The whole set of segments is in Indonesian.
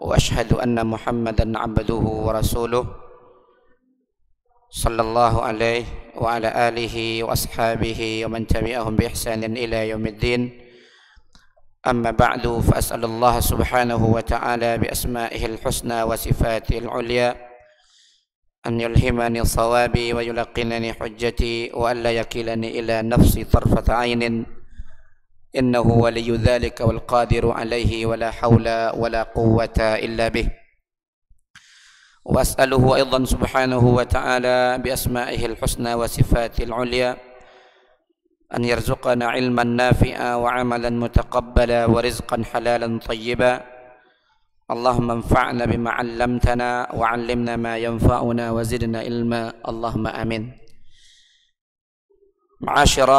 واشهد ان محمدا عبده ورسوله صلى الله عليه وعلى اله واصحابه ومن تبعهم باحسان الى يوم الدين اما بعد فاسال الله سبحانه وتعالى باسمائه الحسنى وصفاته العليا أن يلهمني صوابي ويلقنني حجتي وألا يكلني إلى نفسي طرفة عين إنه ولي ذلك والقادر عليه ولا حول ولا قوة إلا به وأسأله أيضا سبحانه وتعالى بأسمائه الحسنى وصفاته العليا أن يرزقنا علما نافعا وعملا متقبلا ورزقا حلالا طيبا اللهم انفعنا بما علمتنا وعلمنا ما ينفعنا وزدنا علما اللهم آمين معاشر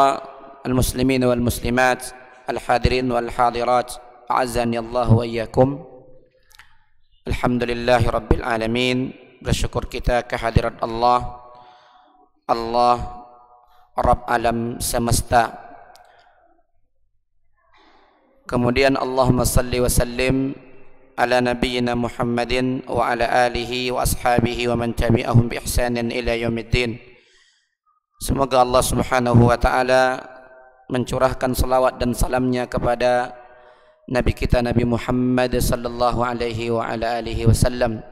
المسلمين والمسلمات الحاضرين والحاضرات أعزني الله وإياكم الحمد لله رب العالمين بشكر kita kehadiran Allah Allah رب alam semesta kemudian Allahumma salli wa sallim ala nabiyyina Muhammadin wa ala alihi wa ashabihi wa man tabi'ahum bi ihsanin ila yaumiddin semoga Allah Subhanahu wa taala mencurahkan salawat dan salamnya kepada Nabi kita Nabi Muhammad sallallahu alaihi wa ala alihi wasallam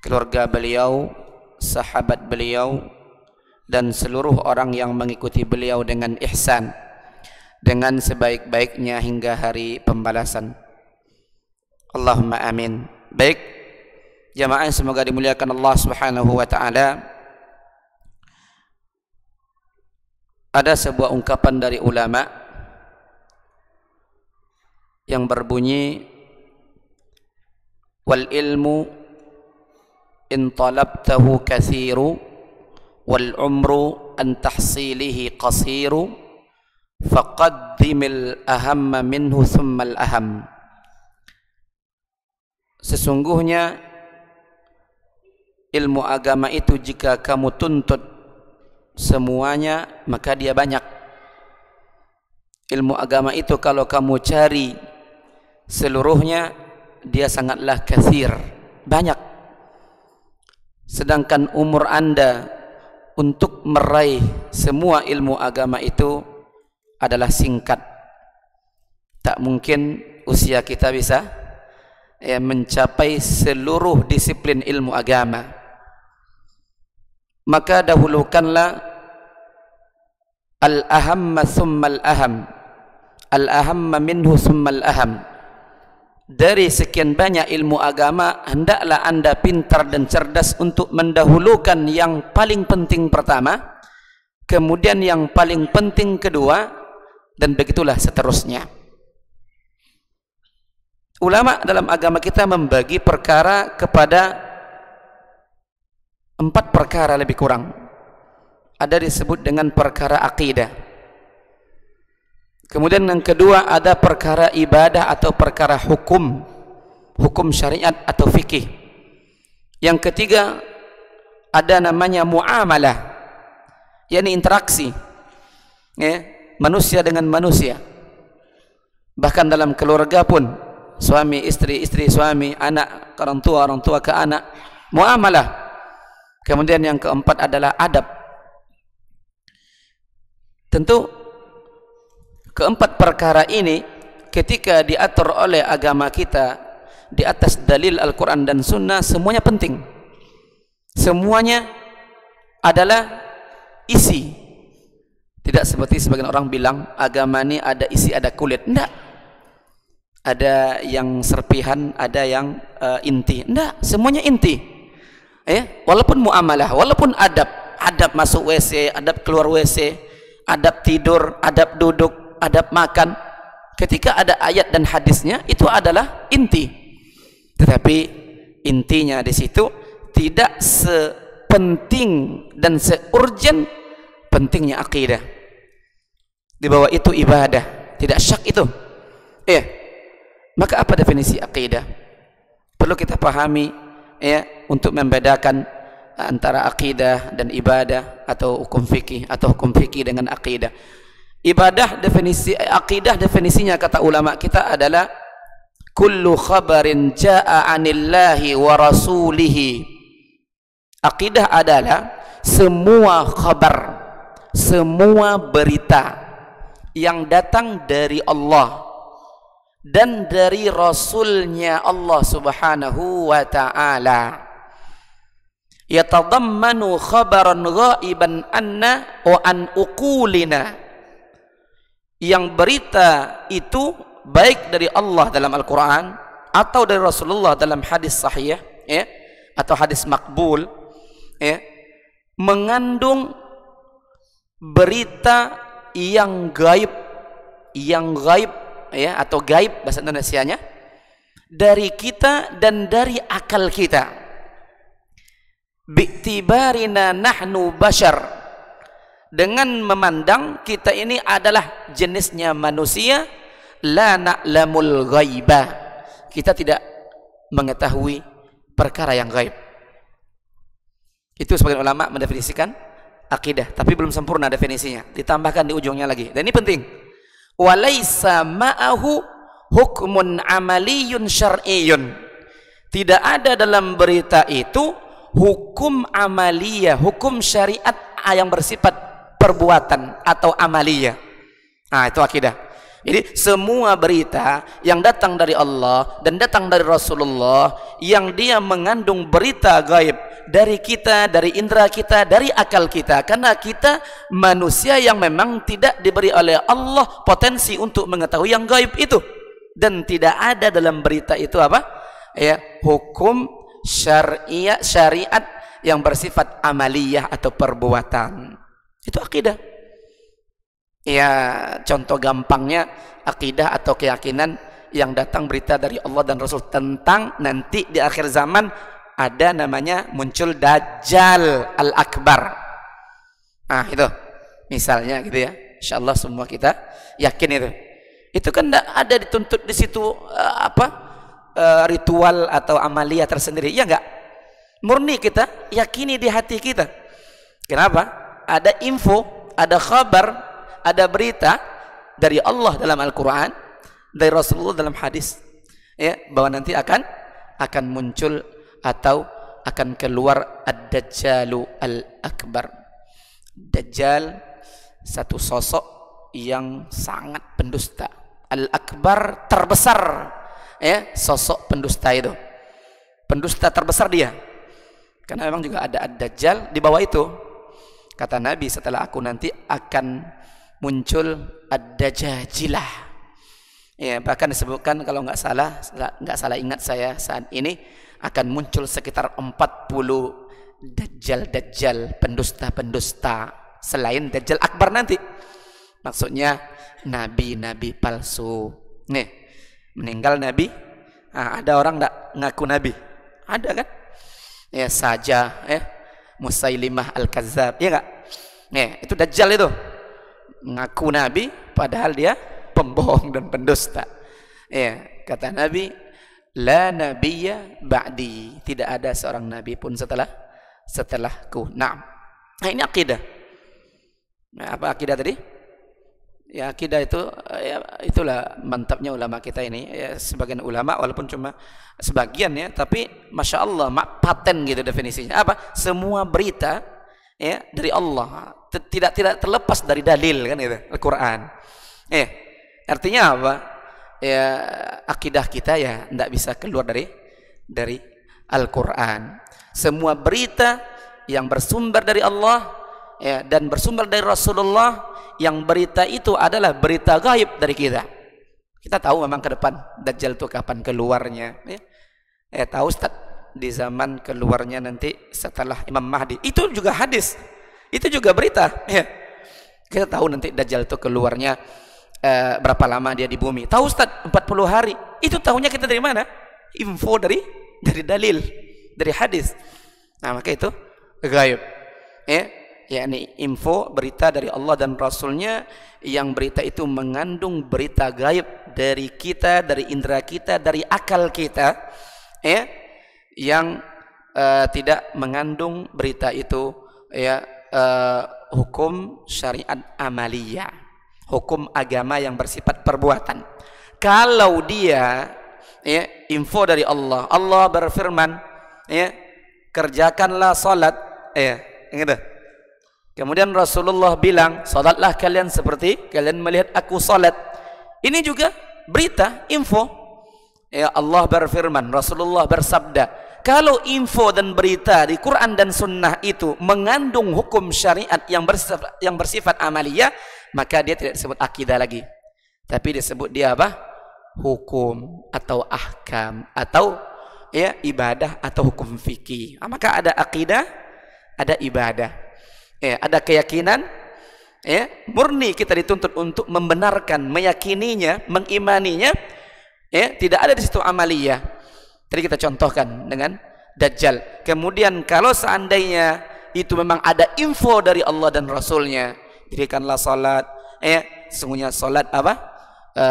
keluarga beliau sahabat beliau dan seluruh orang yang mengikuti beliau dengan ihsan dengan sebaik-baiknya hingga hari pembalasan Allahumma amin baik jemaah semoga dimuliakan Allah Subhanahu wa taala ada sebuah ungkapan dari ulama yang berbunyi wal ilmu in talabtahu kathiru wal umru an tahsilihi qasiru faqaddimil aham minhu thummal aham sesungguhnya ilmu agama itu jika kamu tuntut semuanya maka dia banyak ilmu agama itu kalau kamu cari seluruhnya dia sangatlah kathir banyak sedangkan umur anda untuk meraih semua ilmu agama itu adalah singkat tak mungkin usia kita bisa eh, mencapai seluruh disiplin ilmu agama maka dahulukanlah al-ahamma summa al-aham al-ahamma minhu summa al-aham dari sekian banyak ilmu agama hendaklah anda pintar dan cerdas untuk mendahulukan yang paling penting pertama kemudian yang paling penting kedua dan begitulah seterusnya ulama dalam agama kita membagi perkara kepada empat perkara lebih kurang ada disebut dengan perkara akidah kemudian yang kedua ada perkara ibadah atau perkara hukum hukum syariat atau fikih yang ketiga ada namanya muamalah yakni interaksi ya, manusia dengan manusia bahkan dalam keluarga pun suami istri istri suami anak orang tua orang tua ke anak muamalah Kemudian yang keempat adalah adab. Tentu keempat perkara ini ketika diatur oleh agama kita di atas dalil Al-Quran dan Sunnah semuanya penting. Semuanya adalah isi. Tidak seperti sebagian orang bilang agama ini ada isi ada kulit. Tidak. Ada yang serpihan, ada yang uh, inti. Tidak. Semuanya inti eh walaupun muamalah walaupun adab adab masuk WC adab keluar WC adab tidur adab duduk adab makan ketika ada ayat dan hadisnya itu adalah inti tetapi intinya di situ tidak sepenting dan seurgen pentingnya akidah di bawah itu ibadah tidak syak itu eh maka apa definisi akidah perlu kita pahami ya untuk membedakan uh, antara akidah dan ibadah atau hukum fikih atau hukum fikih dengan akidah. Ibadah definisi akidah definisinya kata ulama kita adalah kullu khabarin jaa anillahi wa rasulihi. Akidah adalah semua khabar, semua berita yang datang dari Allah dan dari Rasulnya Allah Subhanahu wa Ta'ala. Yatadammanu khabaran ghaiban anna wa an uqulina yang berita itu baik dari Allah dalam Al-Quran atau dari Rasulullah dalam hadis sahih ya, atau hadis makbul ya, mengandung berita yang gaib yang gaib ya atau gaib bahasa Indonesianya dari kita dan dari akal kita biktibarina nahnu bashar dengan memandang kita ini adalah jenisnya manusia la na'lamul ghaiba kita tidak mengetahui perkara yang gaib itu sebagai ulama mendefinisikan akidah tapi belum sempurna definisinya ditambahkan di ujungnya lagi dan ini penting walaisa ma'ahu hukmun amaliyun syar'iyun tidak ada dalam berita itu hukum amalia hukum syariat yang bersifat perbuatan atau amalia nah ah, itu akidah jadi semua berita yang datang dari Allah dan datang dari Rasulullah yang dia mengandung berita gaib dari kita, dari indera kita, dari akal kita. Karena kita manusia yang memang tidak diberi oleh Allah potensi untuk mengetahui yang gaib itu. Dan tidak ada dalam berita itu apa? Ya, hukum syariat, syariat yang bersifat amaliyah atau perbuatan. Itu akidah. Ya, contoh gampangnya akidah atau keyakinan yang datang berita dari Allah dan Rasul tentang nanti di akhir zaman ada namanya muncul Dajjal Al-Akbar. Ah itu misalnya gitu ya. Insya Allah semua kita yakin itu. Itu kan tidak ada dituntut di situ eh, apa eh, ritual atau amalia tersendiri. Ya enggak? Murni kita yakini di hati kita. Kenapa? Ada info, ada kabar, ada berita dari Allah dalam Al-Quran, dari Rasulullah dalam hadis. Ya, bahwa nanti akan akan muncul atau akan keluar ad-dajjalu al-akbar. Dajjal satu sosok yang sangat pendusta. Al-akbar terbesar ya, sosok pendusta itu. Pendusta terbesar dia. Karena memang juga ada ad-dajjal di bawah itu. Kata Nabi setelah aku nanti akan muncul ad dajjalah Ya, bahkan disebutkan kalau nggak salah nggak salah ingat saya saat ini akan muncul sekitar 40 dajjal-dajjal, pendusta-pendusta selain dajjal akbar nanti. Maksudnya nabi-nabi palsu. Nih, meninggal nabi, nah, ada orang enggak ngaku nabi? Ada kan? Ya saja, ya. Musailimah al-Kazzab, ya enggak? Nih, itu dajjal itu. Ngaku nabi padahal dia pembohong dan pendusta. Ya, kata Nabi, la nabiyya ba'di. Tidak ada seorang nabi pun setelah setelahku. Naam. Nah, ini akidah. Nah, apa akidah tadi? Ya akidah itu ya itulah mantapnya ulama kita ini ya sebagian ulama walaupun cuma sebagian ya tapi masya Allah mak paten gitu definisinya apa semua berita ya dari Allah tidak tidak terlepas dari dalil kan gitu Al-Quran eh artinya apa ya akidah kita ya tidak bisa keluar dari dari Al-Qur'an. Semua berita yang bersumber dari Allah ya, dan bersumber dari Rasulullah yang berita itu adalah berita gaib dari kita. Kita tahu memang ke depan Dajjal itu kapan keluarnya. Ya. Eh, tahu Ustaz di zaman keluarnya nanti setelah Imam Mahdi. Itu juga hadis. Itu juga berita. Ya. Kita tahu nanti Dajjal itu keluarnya Eh, berapa lama dia di bumi. Tahu Ustaz, 40 hari. Itu tahunya kita dari mana? Info dari dari dalil, dari hadis. Nah, maka itu gaib. Ya, yakni info berita dari Allah dan Rasulnya yang berita itu mengandung berita gaib dari kita, dari indera kita, dari akal kita, ya, yang uh, tidak mengandung berita itu ya uh, hukum syariat amalia hukum agama yang bersifat perbuatan. Kalau dia ya, info dari Allah, Allah berfirman, ya, kerjakanlah salat, ya, gitu. Kemudian Rasulullah bilang, salatlah kalian seperti kalian melihat aku salat. Ini juga berita, info. Ya Allah berfirman, Rasulullah bersabda, kalau info dan berita di Quran dan Sunnah itu mengandung hukum syariat yang bersifat, yang bersifat amalia, maka dia tidak disebut akidah lagi. Tapi disebut dia apa? Hukum atau ahkam atau ya ibadah atau hukum fikih. Ah, maka ada akidah, ada ibadah. Ya, ada keyakinan ya, murni kita dituntut untuk membenarkan, meyakininya, mengimaninya. Ya, tidak ada di situ amalia. Tadi kita contohkan dengan dajjal. Kemudian kalau seandainya itu memang ada info dari Allah dan Rasulnya dirikanlah salat ya eh, sungguhnya salat apa e,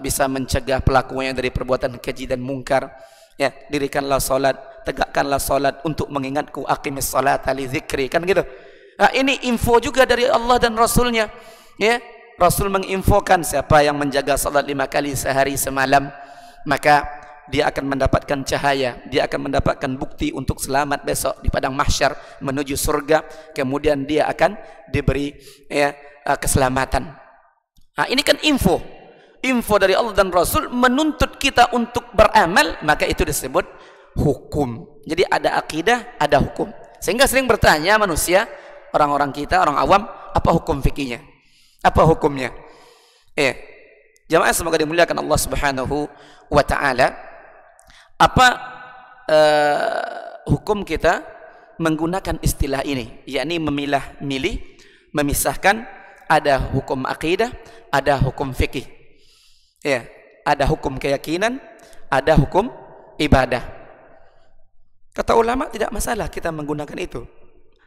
bisa mencegah pelakunya dari perbuatan keji dan mungkar ya dirikanlah salat tegakkanlah salat untuk mengingatku aqimis salata li dzikri kan gitu nah, ini info juga dari Allah dan rasulnya ya Rasul menginfokan siapa yang menjaga salat lima kali sehari semalam maka dia akan mendapatkan cahaya, dia akan mendapatkan bukti untuk selamat besok di padang mahsyar menuju surga, kemudian dia akan diberi ya, eh, keselamatan. Nah, ini kan info, info dari Allah dan Rasul menuntut kita untuk beramal, maka itu disebut hukum. Jadi ada akidah, ada hukum. Sehingga sering bertanya manusia, orang-orang kita, orang awam, apa hukum fikirnya Apa hukumnya? Eh, jamaah semoga dimuliakan Allah Subhanahu wa taala apa uh, hukum kita menggunakan istilah ini yakni memilah milih memisahkan ada hukum akidah ada hukum fikih ya ada hukum keyakinan ada hukum ibadah kata ulama tidak masalah kita menggunakan itu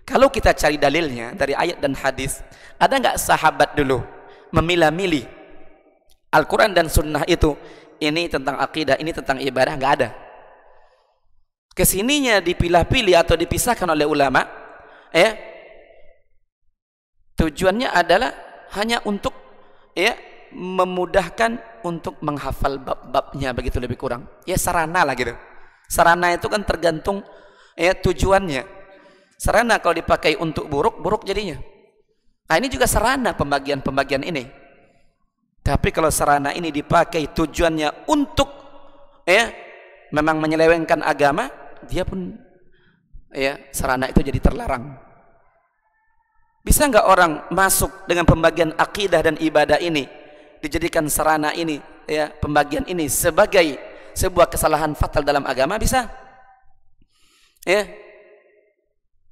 kalau kita cari dalilnya dari ayat dan hadis ada nggak sahabat dulu memilah-milih Al-Quran dan Sunnah itu ini tentang akidah, ini tentang ibadah, nggak ada. Kesininya dipilah-pilih atau dipisahkan oleh ulama, ya tujuannya adalah hanya untuk ya memudahkan untuk menghafal bab-babnya begitu lebih kurang. Ya sarana lah gitu. Sarana itu kan tergantung ya tujuannya. Sarana kalau dipakai untuk buruk, buruk jadinya. Nah ini juga sarana pembagian-pembagian ini. Tapi kalau sarana ini dipakai tujuannya untuk ya memang menyelewengkan agama, dia pun ya sarana itu jadi terlarang. Bisa nggak orang masuk dengan pembagian akidah dan ibadah ini dijadikan sarana ini ya pembagian ini sebagai sebuah kesalahan fatal dalam agama bisa? Ya.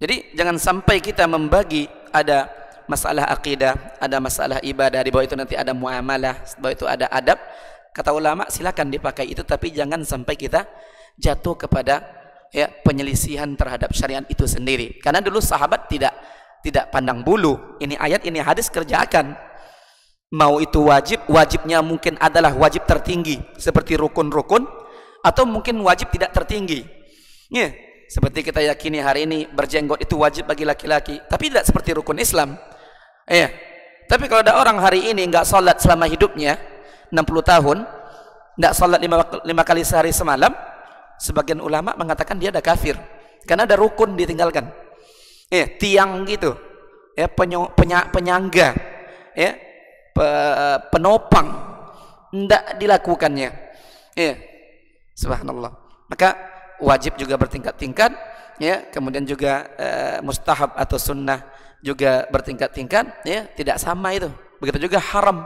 Jadi jangan sampai kita membagi ada masalah akidah, ada masalah ibadah, di bawah itu nanti ada muamalah, di bawah itu ada adab. Kata ulama silakan dipakai itu tapi jangan sampai kita jatuh kepada ya penyelisihan terhadap syariat itu sendiri. Karena dulu sahabat tidak tidak pandang bulu. Ini ayat, ini hadis kerjakan. Mau itu wajib, wajibnya mungkin adalah wajib tertinggi seperti rukun-rukun atau mungkin wajib tidak tertinggi. Ya, seperti kita yakini hari ini berjenggot itu wajib bagi laki-laki tapi tidak seperti rukun Islam Iya. Tapi kalau ada orang hari ini nggak sholat selama hidupnya 60 tahun, nggak sholat lima, lima kali sehari semalam, sebagian ulama mengatakan dia ada kafir karena ada rukun ditinggalkan. Eh, tiang gitu. Ya, penyo, penya, penyangga. Ya, pe, penopang enggak dilakukannya. Ya. Subhanallah. Maka wajib juga bertingkat-tingkat ya, kemudian juga eh, mustahab atau sunnah juga bertingkat-tingkat ya tidak sama itu begitu juga haram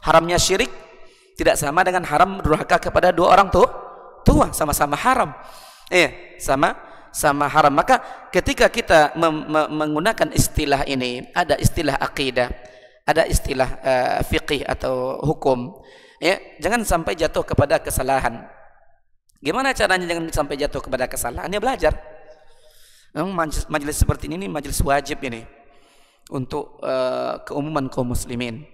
haramnya syirik tidak sama dengan haram durhaka kepada dua orang tuh tua sama-sama haram ya sama sama haram maka ketika kita menggunakan istilah ini ada istilah akidah ada istilah uh, eh, fikih atau hukum ya jangan sampai jatuh kepada kesalahan gimana caranya jangan sampai jatuh kepada kesalahan ya belajar majelis seperti ini, ini majelis wajib ini untuk uh, keumuman kaum muslimin.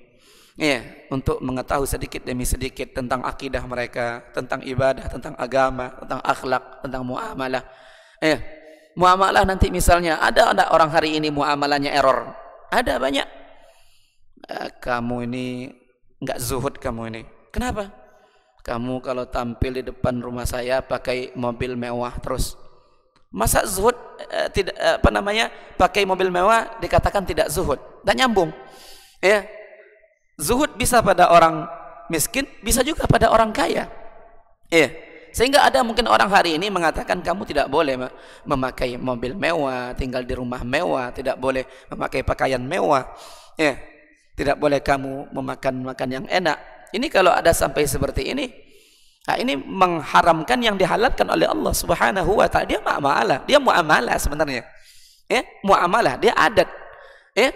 Ya, untuk mengetahui sedikit demi sedikit tentang akidah mereka, tentang ibadah, tentang agama, tentang akhlak, tentang muamalah. Ya, muamalah nanti misalnya ada ada orang hari ini muamalahnya error. Ada banyak. Eh, kamu ini nggak zuhud kamu ini. Kenapa? Kamu kalau tampil di depan rumah saya pakai mobil mewah terus Masa zuhud eh, tidak eh, apa namanya pakai mobil mewah dikatakan tidak zuhud? Dan nyambung. Ya. Zuhud bisa pada orang miskin, bisa juga pada orang kaya. Ya. Sehingga ada mungkin orang hari ini mengatakan kamu tidak boleh memakai mobil mewah, tinggal di rumah mewah, tidak boleh memakai pakaian mewah. Ya. Tidak boleh kamu memakan makan yang enak. Ini kalau ada sampai seperti ini, Nah, ini mengharamkan yang dihalalkan oleh Allah Subhanahu wa taala. Dia muamalah, dia muamalah sebenarnya. Ya, muamalah, dia adat. Ya,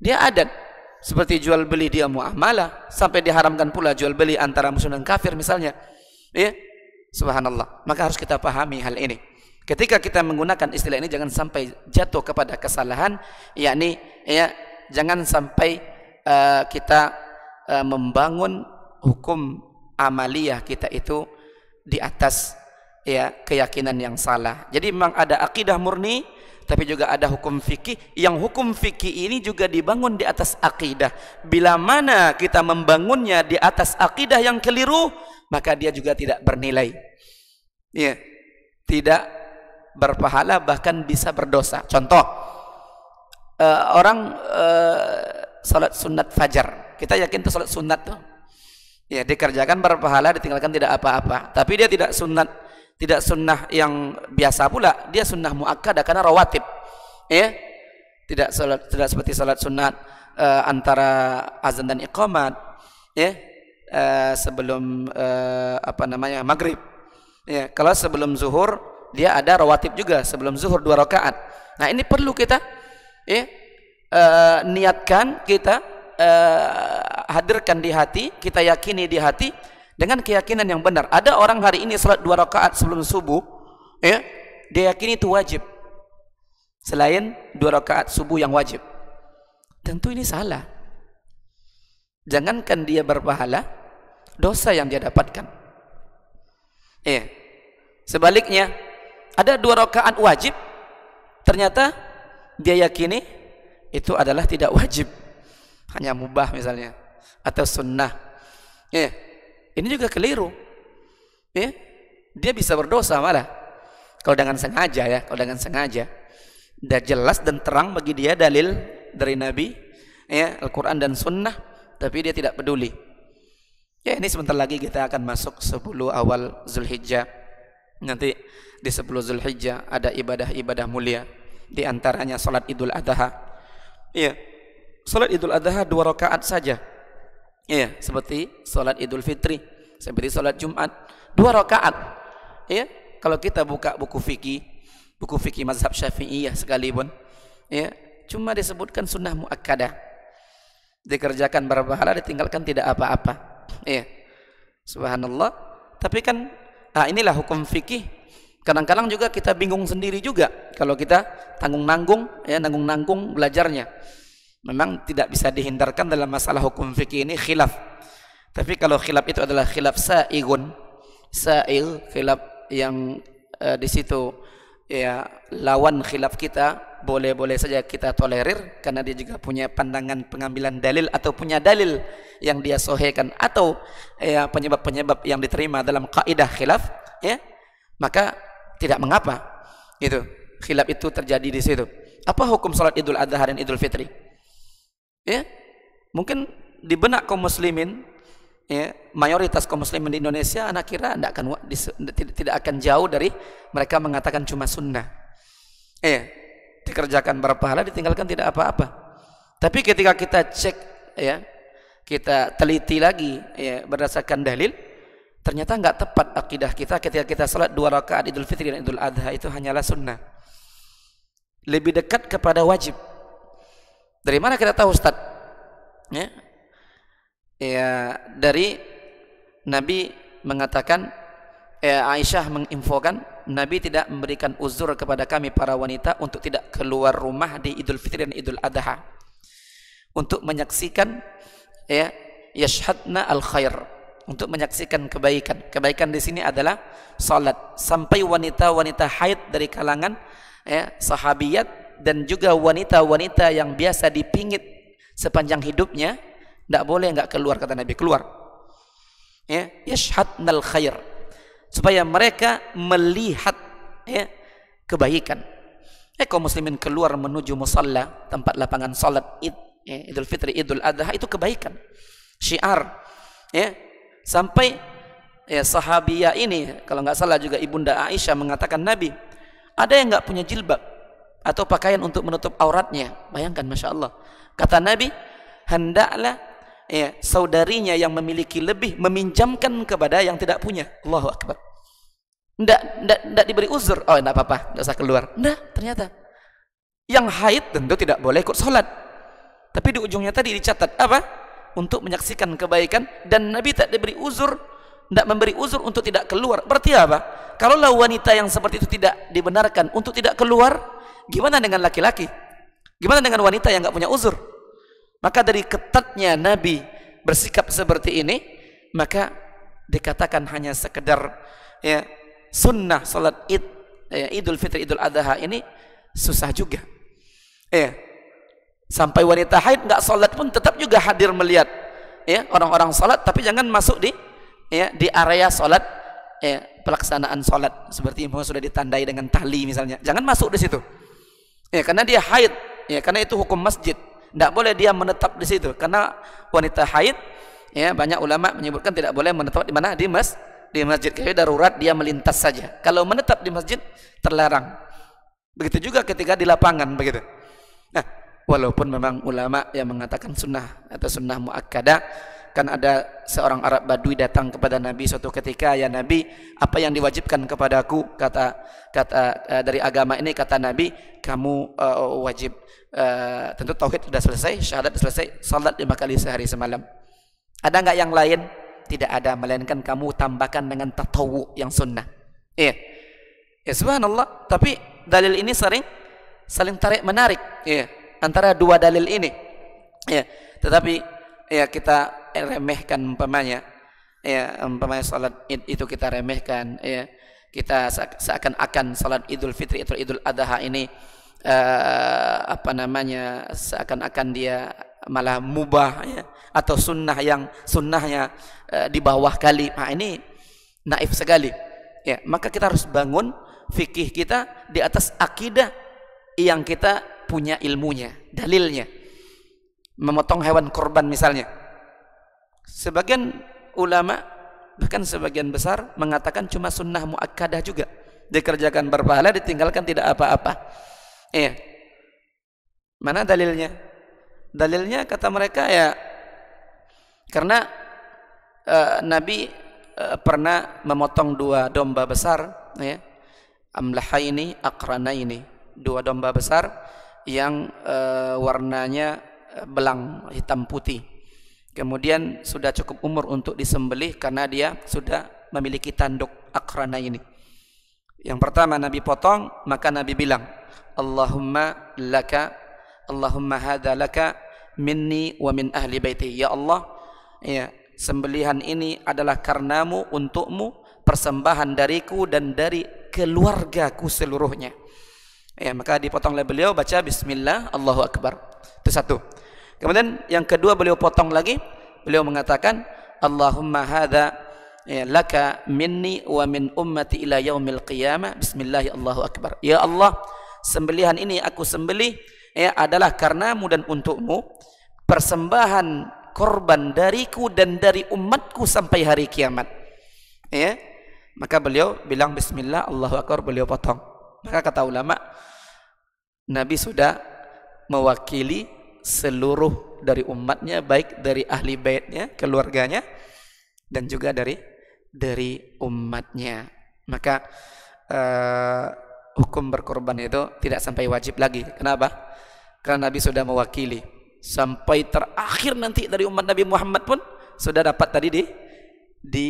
dia adat. Seperti jual beli dia muamalah, sampai diharamkan pula jual beli antara muslim dan kafir misalnya. Ya. Subhanallah. Maka harus kita pahami hal ini. Ketika kita menggunakan istilah ini jangan sampai jatuh kepada kesalahan, yakni ya jangan sampai uh, kita uh, membangun hukum amaliyah kita itu di atas ya keyakinan yang salah. Jadi memang ada akidah murni tapi juga ada hukum fikih yang hukum fikih ini juga dibangun di atas akidah. Bila mana kita membangunnya di atas akidah yang keliru, maka dia juga tidak bernilai. Ya. Tidak berpahala bahkan bisa berdosa. Contoh uh, orang uh, eh, salat sunat fajar. Kita yakin itu salat sunat tuh ya dikerjakan berpahala ditinggalkan tidak apa-apa tapi dia tidak sunat tidak sunnah yang biasa pula dia sunnah muakkadah karena rawatib ya tidak salat tidak seperti salat sunat uh, eh, antara azan dan iqamat ya uh, sebelum uh, apa namanya maghrib ya kalau sebelum zuhur dia ada rawatib juga sebelum zuhur dua rakaat nah ini perlu kita ya uh, niatkan kita uh, hadirkan di hati, kita yakini di hati dengan keyakinan yang benar. Ada orang hari ini salat dua rakaat sebelum subuh, ya, dia yakini itu wajib. Selain dua rakaat subuh yang wajib. Tentu ini salah. Jangankan dia berpahala, dosa yang dia dapatkan. Ya. Sebaliknya, ada dua rakaat wajib, ternyata dia yakini itu adalah tidak wajib hanya mubah misalnya atau sunnah ya ini juga keliru ya dia bisa berdosa malah kalau dengan sengaja ya kalau dengan sengaja dah jelas dan terang bagi dia dalil dari Nabi ya Al-Quran dan Sunnah tapi dia tidak peduli ya ini sebentar lagi kita akan masuk 10 awal Zulhijjah nanti di 10 Zulhijjah ada ibadah-ibadah mulia di antaranya salat Idul Adha ya Sholat Idul Adha dua rakaat saja. ya seperti sholat Idul Fitri, seperti sholat Jumat, dua rakaat. ya kalau kita buka buku fikih, buku fikih mazhab Syafi'iyah sekalipun, ya, cuma disebutkan sunnah muakkadah. Dikerjakan berbahala ditinggalkan tidak apa-apa. ya Subhanallah. Tapi kan nah inilah hukum fikih kadang-kadang juga kita bingung sendiri juga kalau kita tanggung nanggung ya nanggung nanggung belajarnya memang tidak bisa dihindarkan dalam masalah hukum fikih ini khilaf tapi kalau khilaf itu adalah khilaf sa'igun sa'il khilaf yang e, di situ ya lawan khilaf kita boleh-boleh saja kita tolerir karena dia juga punya pandangan pengambilan dalil atau punya dalil yang dia sohekan atau ya penyebab-penyebab yang diterima dalam kaidah khilaf ya maka tidak mengapa itu khilaf itu terjadi di situ apa hukum salat idul adha dan idul fitri Ya, mungkin di benak kaum muslimin ya, mayoritas kaum muslimin di Indonesia anak kira tidak akan tidak akan jauh dari mereka mengatakan cuma sunnah. Ya, dikerjakan berpahala ditinggalkan tidak apa-apa. Tapi ketika kita cek ya, kita teliti lagi ya, berdasarkan dalil ternyata nggak tepat akidah kita ketika kita salat dua rakaat Idul Fitri dan Idul Adha itu hanyalah sunnah. Lebih dekat kepada wajib dari mana kita tahu Ustaz? Ya. ya dari Nabi mengatakan ya Aisyah menginfokan Nabi tidak memberikan uzur kepada kami para wanita untuk tidak keluar rumah di Idul Fitri dan Idul Adha untuk menyaksikan ya yashhadna al khair untuk menyaksikan kebaikan. Kebaikan di sini adalah salat sampai wanita-wanita haid dari kalangan ya sahabiyat dan juga wanita-wanita yang biasa dipingit sepanjang hidupnya tidak boleh nggak keluar kata Nabi keluar ya nal khair supaya mereka melihat ya, kebaikan Eh kaum muslimin keluar menuju musalla tempat lapangan salat id ya, idul fitri idul adha itu kebaikan syiar ya sampai ya sahabia ini kalau nggak salah juga ibunda Aisyah mengatakan Nabi ada yang nggak punya jilbab atau pakaian untuk menutup auratnya. Bayangkan Masya Allah. Kata Nabi, hendaklah ya, saudarinya yang memiliki lebih meminjamkan kepada yang tidak punya. Allah Akbar. Tidak, tidak, tidak diberi uzur. Oh, tidak apa-apa, tidak usah keluar. nah ternyata. Yang haid tentu tidak boleh ikut sholat. Tapi di ujungnya tadi dicatat apa? Untuk menyaksikan kebaikan dan Nabi tak diberi uzur tidak memberi uzur untuk tidak keluar. Berarti apa? Kalaulah wanita yang seperti itu tidak dibenarkan untuk tidak keluar, Gimana dengan laki-laki? Gimana dengan wanita yang nggak punya uzur? Maka dari ketatnya Nabi bersikap seperti ini, maka dikatakan hanya sekedar ya sunnah salat id ya, idul fitri idul adha ini susah juga ya sampai wanita haid nggak salat pun tetap juga hadir melihat ya orang-orang salat tapi jangan masuk di ya di area salat ya pelaksanaan salat seperti yang sudah ditandai dengan tali misalnya jangan masuk di situ Ya, karena dia haid. Ya, karena itu hukum masjid. Tidak boleh dia menetap di situ karena wanita haid ya banyak ulama menyebutkan tidak boleh menetap di mana di mas di masjid kecuali darurat dia melintas saja. Kalau menetap di masjid terlarang. Begitu juga ketika di lapangan begitu. Nah, walaupun memang ulama yang mengatakan sunnah atau sunnah muakkadah Kan ada seorang Arab Badui datang kepada Nabi suatu ketika ya Nabi apa yang diwajibkan kepadaku kata kata uh, dari agama ini kata Nabi kamu uh, wajib uh, tentu tauhid sudah selesai syahadat selesai salat lima kali sehari semalam ada nggak yang lain tidak ada melainkan kamu tambahkan dengan tatawu yang sunnah iya ya subhanallah tapi dalil ini sering saling tarik menarik ya antara dua dalil ini ya tetapi ya kita remehkan umpamanya ya umpamanya salat Id itu kita remehkan ya kita seakan-akan salat Idul Fitri atau Idul Adha ini uh, apa namanya seakan-akan dia malah mubah ya atau sunnah yang sunnahnya uh, di bawah kali nah ini naif sekali ya maka kita harus bangun fikih kita di atas akidah yang kita punya ilmunya dalilnya memotong hewan korban misalnya Sebagian ulama bahkan sebagian besar mengatakan cuma sunnah muakkadah juga. Dikerjakan berpahala, ditinggalkan tidak apa-apa. Iya. Mana dalilnya? Dalilnya kata mereka ya karena e, Nabi e, pernah memotong dua domba besar ya. akrana ini, dua domba besar yang e, warnanya belang hitam putih kemudian sudah cukup umur untuk disembelih karena dia sudah memiliki tanduk akrana ini. Yang pertama Nabi potong, maka Nabi bilang, Allahumma laka, Allahumma hadha laka minni wa min ahli baiti. Ya Allah, ya, sembelihan ini adalah karenamu, untukmu, persembahan dariku dan dari keluargaku seluruhnya. Ya, maka dipotong oleh beliau baca bismillah Allahu akbar. Itu satu. Kemudian yang kedua beliau potong lagi, beliau mengatakan, Allahumma hadza ya, laka minni wa min ummati ila yaumil qiyamah. Bismillah Allahu akbar. Ya Allah, sembelihan ini aku sembelih ya adalah karenamu dan untukmu persembahan korban dariku dan dari umatku sampai hari kiamat. Ya. Maka beliau bilang bismillah Allahu akbar beliau potong. Maka kata ulama Nabi sudah mewakili seluruh dari umatnya baik dari ahli baitnya keluarganya dan juga dari dari umatnya maka uh, hukum berkorban itu tidak sampai wajib lagi kenapa karena Nabi sudah mewakili sampai terakhir nanti dari umat Nabi Muhammad pun sudah dapat tadi di di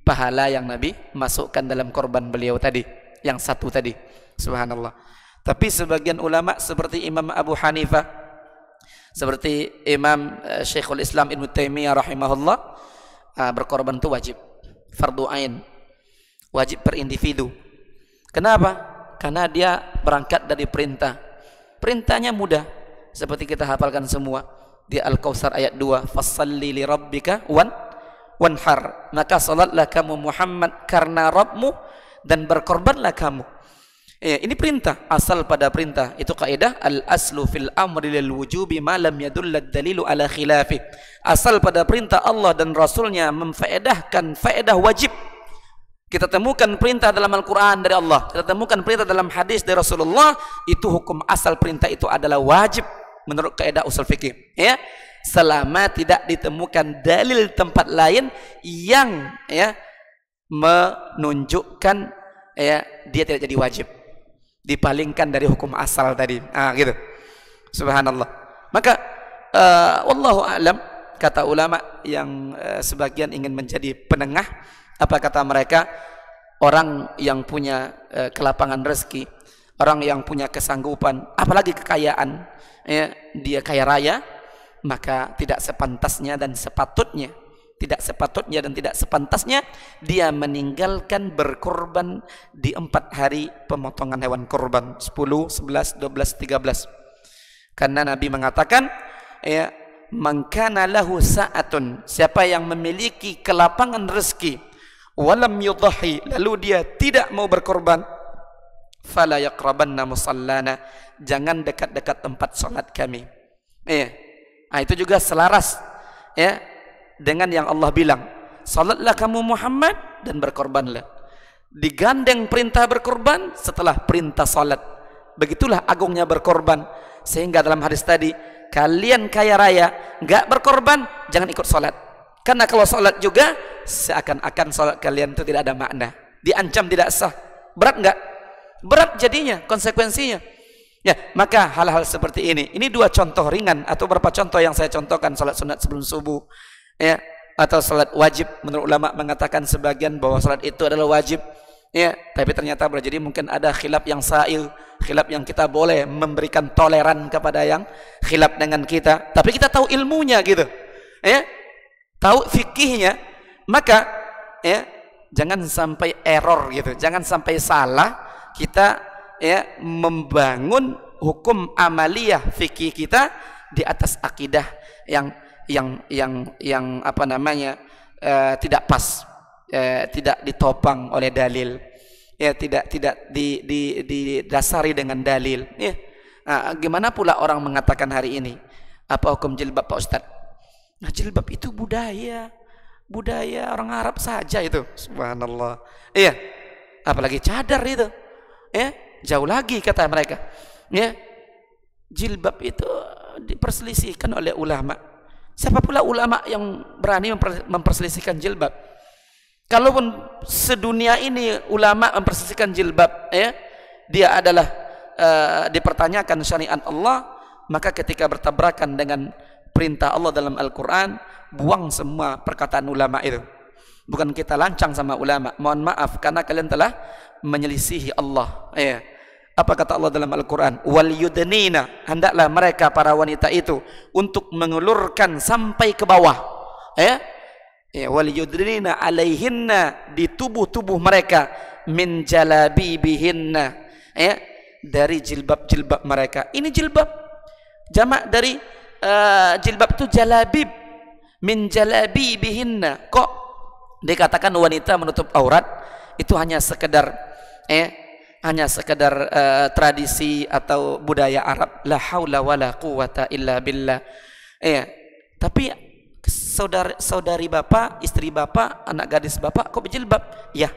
pahala yang Nabi masukkan dalam korban beliau tadi yang satu tadi subhanallah tapi sebagian ulama seperti Imam Abu Hanifah seperti Imam eh, Syekhul Islam Ibnu Taimiyah rahimahullah ah, berkorban itu wajib fardu ain wajib per individu kenapa karena dia berangkat dari perintah perintahnya mudah seperti kita hafalkan semua di Al-Kausar ayat 2 fasalli li rabbika wan wanhar maka salatlah kamu Muhammad karena Rabbmu dan berkorbanlah kamu Ya, ini perintah, asal pada perintah. Itu kaidah al aslu fil amri lil wujubi ma lam yadullad dalilu ala khilafi. Asal pada perintah Allah dan Rasulnya memfaedahkan faedah wajib. Kita temukan perintah dalam Al-Quran dari Allah. Kita temukan perintah dalam hadis dari Rasulullah. Itu hukum asal perintah itu adalah wajib menurut kaidah usul fikih. Ya, selama tidak ditemukan dalil tempat lain yang ya menunjukkan ya dia tidak jadi wajib dipalingkan dari hukum asal tadi. Ah gitu. Subhanallah. Maka uh, wallahu alam kata ulama yang uh, sebagian ingin menjadi penengah apa kata mereka orang yang punya uh, kelapangan rezeki, orang yang punya kesanggupan, apalagi kekayaan ya, dia kaya raya maka tidak sepantasnya dan sepatutnya tidak sepatutnya dan tidak sepantasnya dia meninggalkan berkorban di empat hari pemotongan hewan korban 10, 11, 12, 13 karena Nabi mengatakan ya mangkana lahu sa'atun siapa yang memiliki kelapangan rezeki walam yudahi lalu dia tidak mau berkorban fala yaqrabanna musallana jangan dekat-dekat tempat salat kami ya nah, itu juga selaras ya dengan yang Allah bilang salatlah kamu Muhammad dan berkorbanlah digandeng perintah berkorban setelah perintah salat begitulah agungnya berkorban sehingga dalam hadis tadi kalian kaya raya nggak berkorban jangan ikut salat karena kalau salat juga seakan-akan salat kalian itu tidak ada makna diancam tidak sah berat nggak berat jadinya konsekuensinya ya maka hal-hal seperti ini ini dua contoh ringan atau beberapa contoh yang saya contohkan salat sunat sebelum subuh ya atau salat wajib menurut ulama mengatakan sebagian bahwa salat itu adalah wajib ya tapi ternyata boleh jadi mungkin ada khilaf yang sail khilaf yang kita boleh memberikan toleran kepada yang khilaf dengan kita tapi kita tahu ilmunya gitu ya tahu fikihnya maka ya jangan sampai error gitu jangan sampai salah kita ya membangun hukum amaliyah fikih kita di atas akidah yang yang yang yang apa namanya eh, tidak pas eh, tidak ditopang oleh dalil ya tidak tidak di, di, didasari dengan dalil ya nah, gimana pula orang mengatakan hari ini apa hukum jilbab Pak ustad nah jilbab itu budaya budaya orang Arab saja itu subhanallah iya apalagi cadar itu ya jauh lagi kata mereka ya jilbab itu diperselisihkan oleh ulama Siapa pula ulama yang berani memperselisihkan jilbab? Kalaupun sedunia ini ulama memperselisihkan jilbab, ya, dia adalah uh, dipertanyakan syariat Allah, maka ketika bertabrakan dengan perintah Allah dalam Al-Qur'an, buang semua perkataan ulama itu. Bukan kita lancang sama ulama. Mohon maaf karena kalian telah menyelisihi Allah. Ya. apa kata Allah dalam Al-Quran wal yudnina hendaklah mereka para wanita itu untuk mengulurkan sampai ke bawah ya ya wal yudnina alaihinna di tubuh-tubuh mereka menjalabi jalabibihinna ya dari jilbab-jilbab mereka ini jilbab jamak dari uh, jilbab itu jalabib menjalabi jalabibihinna kok dikatakan wanita menutup aurat itu hanya sekedar eh hanya sekadar uh, eh, tradisi atau budaya Arab la haula wala quwata illa billah ya tapi saudari saudari bapak istri bapak anak gadis bapak kok berjilbab ya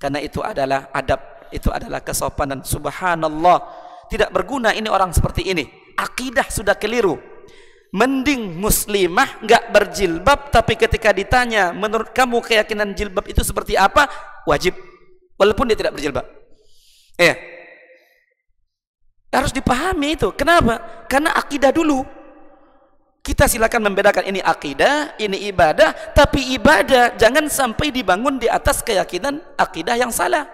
karena itu adalah adab itu adalah kesopanan subhanallah tidak berguna ini orang seperti ini akidah sudah keliru mending muslimah nggak berjilbab tapi ketika ditanya menurut kamu keyakinan jilbab itu seperti apa wajib walaupun dia tidak berjilbab Ya. Harus dipahami itu. Kenapa? Karena akidah dulu. Kita silakan membedakan ini akidah, ini ibadah, tapi ibadah jangan sampai dibangun di atas keyakinan akidah yang salah.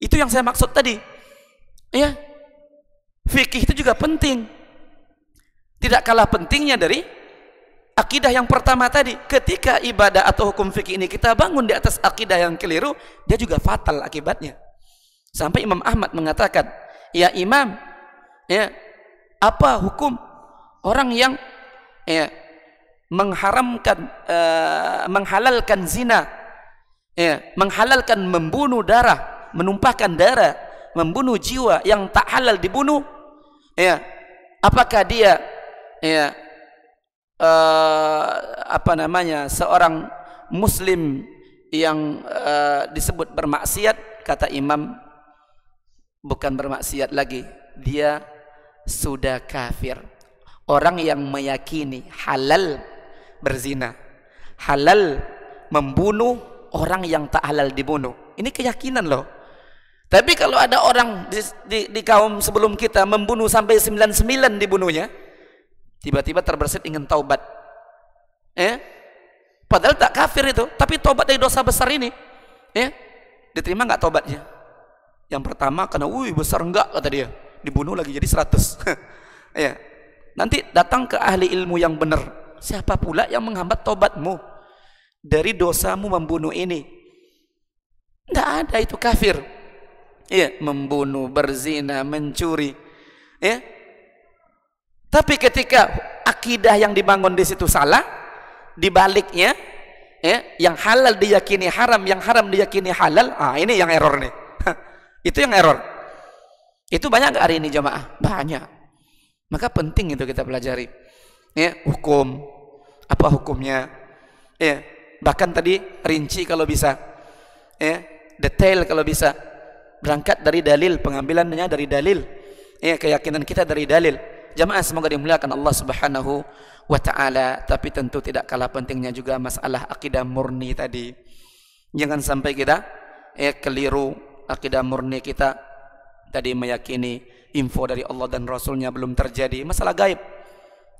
Itu yang saya maksud tadi. Ya. Fikih itu juga penting. Tidak kalah pentingnya dari akidah yang pertama tadi. Ketika ibadah atau hukum fikih ini kita bangun di atas akidah yang keliru, dia juga fatal akibatnya. Sampai Imam Ahmad mengatakan, "Ya Imam, ya apa hukum orang yang ya mengharamkan uh, menghalalkan zina, ya, menghalalkan membunuh darah, menumpahkan darah, membunuh jiwa yang tak halal dibunuh, ya, apakah dia ya uh, apa namanya seorang muslim yang uh, disebut bermaksiat?" kata Imam bukan bermaksiat lagi dia sudah kafir orang yang meyakini halal berzina halal membunuh orang yang tak halal dibunuh ini keyakinan loh tapi kalau ada orang di, di, di kaum sebelum kita membunuh sampai 99 dibunuhnya tiba-tiba terbersit ingin taubat eh padahal tak kafir itu tapi taubat dari dosa besar ini eh diterima nggak taubatnya yang pertama karena wih besar enggak kata dia. Dibunuh lagi jadi 100. ya. Nanti datang ke ahli ilmu yang benar. Siapa pula yang menghambat tobatmu dari dosamu membunuh ini? Enggak ada itu kafir. Ya, membunuh, berzina, mencuri. Ya. Tapi ketika akidah yang dibangun di situ salah, dibaliknya ya, yang halal diyakini haram, yang haram diyakini halal, ah ini yang error nih. Itu yang error. Itu banyak gak hari ini jamaah? Banyak. Maka penting itu kita pelajari. Ya, hukum. Apa hukumnya? Ya, bahkan tadi rinci kalau bisa. Ya, detail kalau bisa. Berangkat dari dalil, pengambilannya dari dalil. Ya, keyakinan kita dari dalil. Jamaah semoga dimuliakan Allah Subhanahu wa taala, tapi tentu tidak kalah pentingnya juga masalah akidah murni tadi. Jangan sampai kita ya keliru akidah murni kita tadi meyakini info dari Allah dan Rasulnya belum terjadi masalah gaib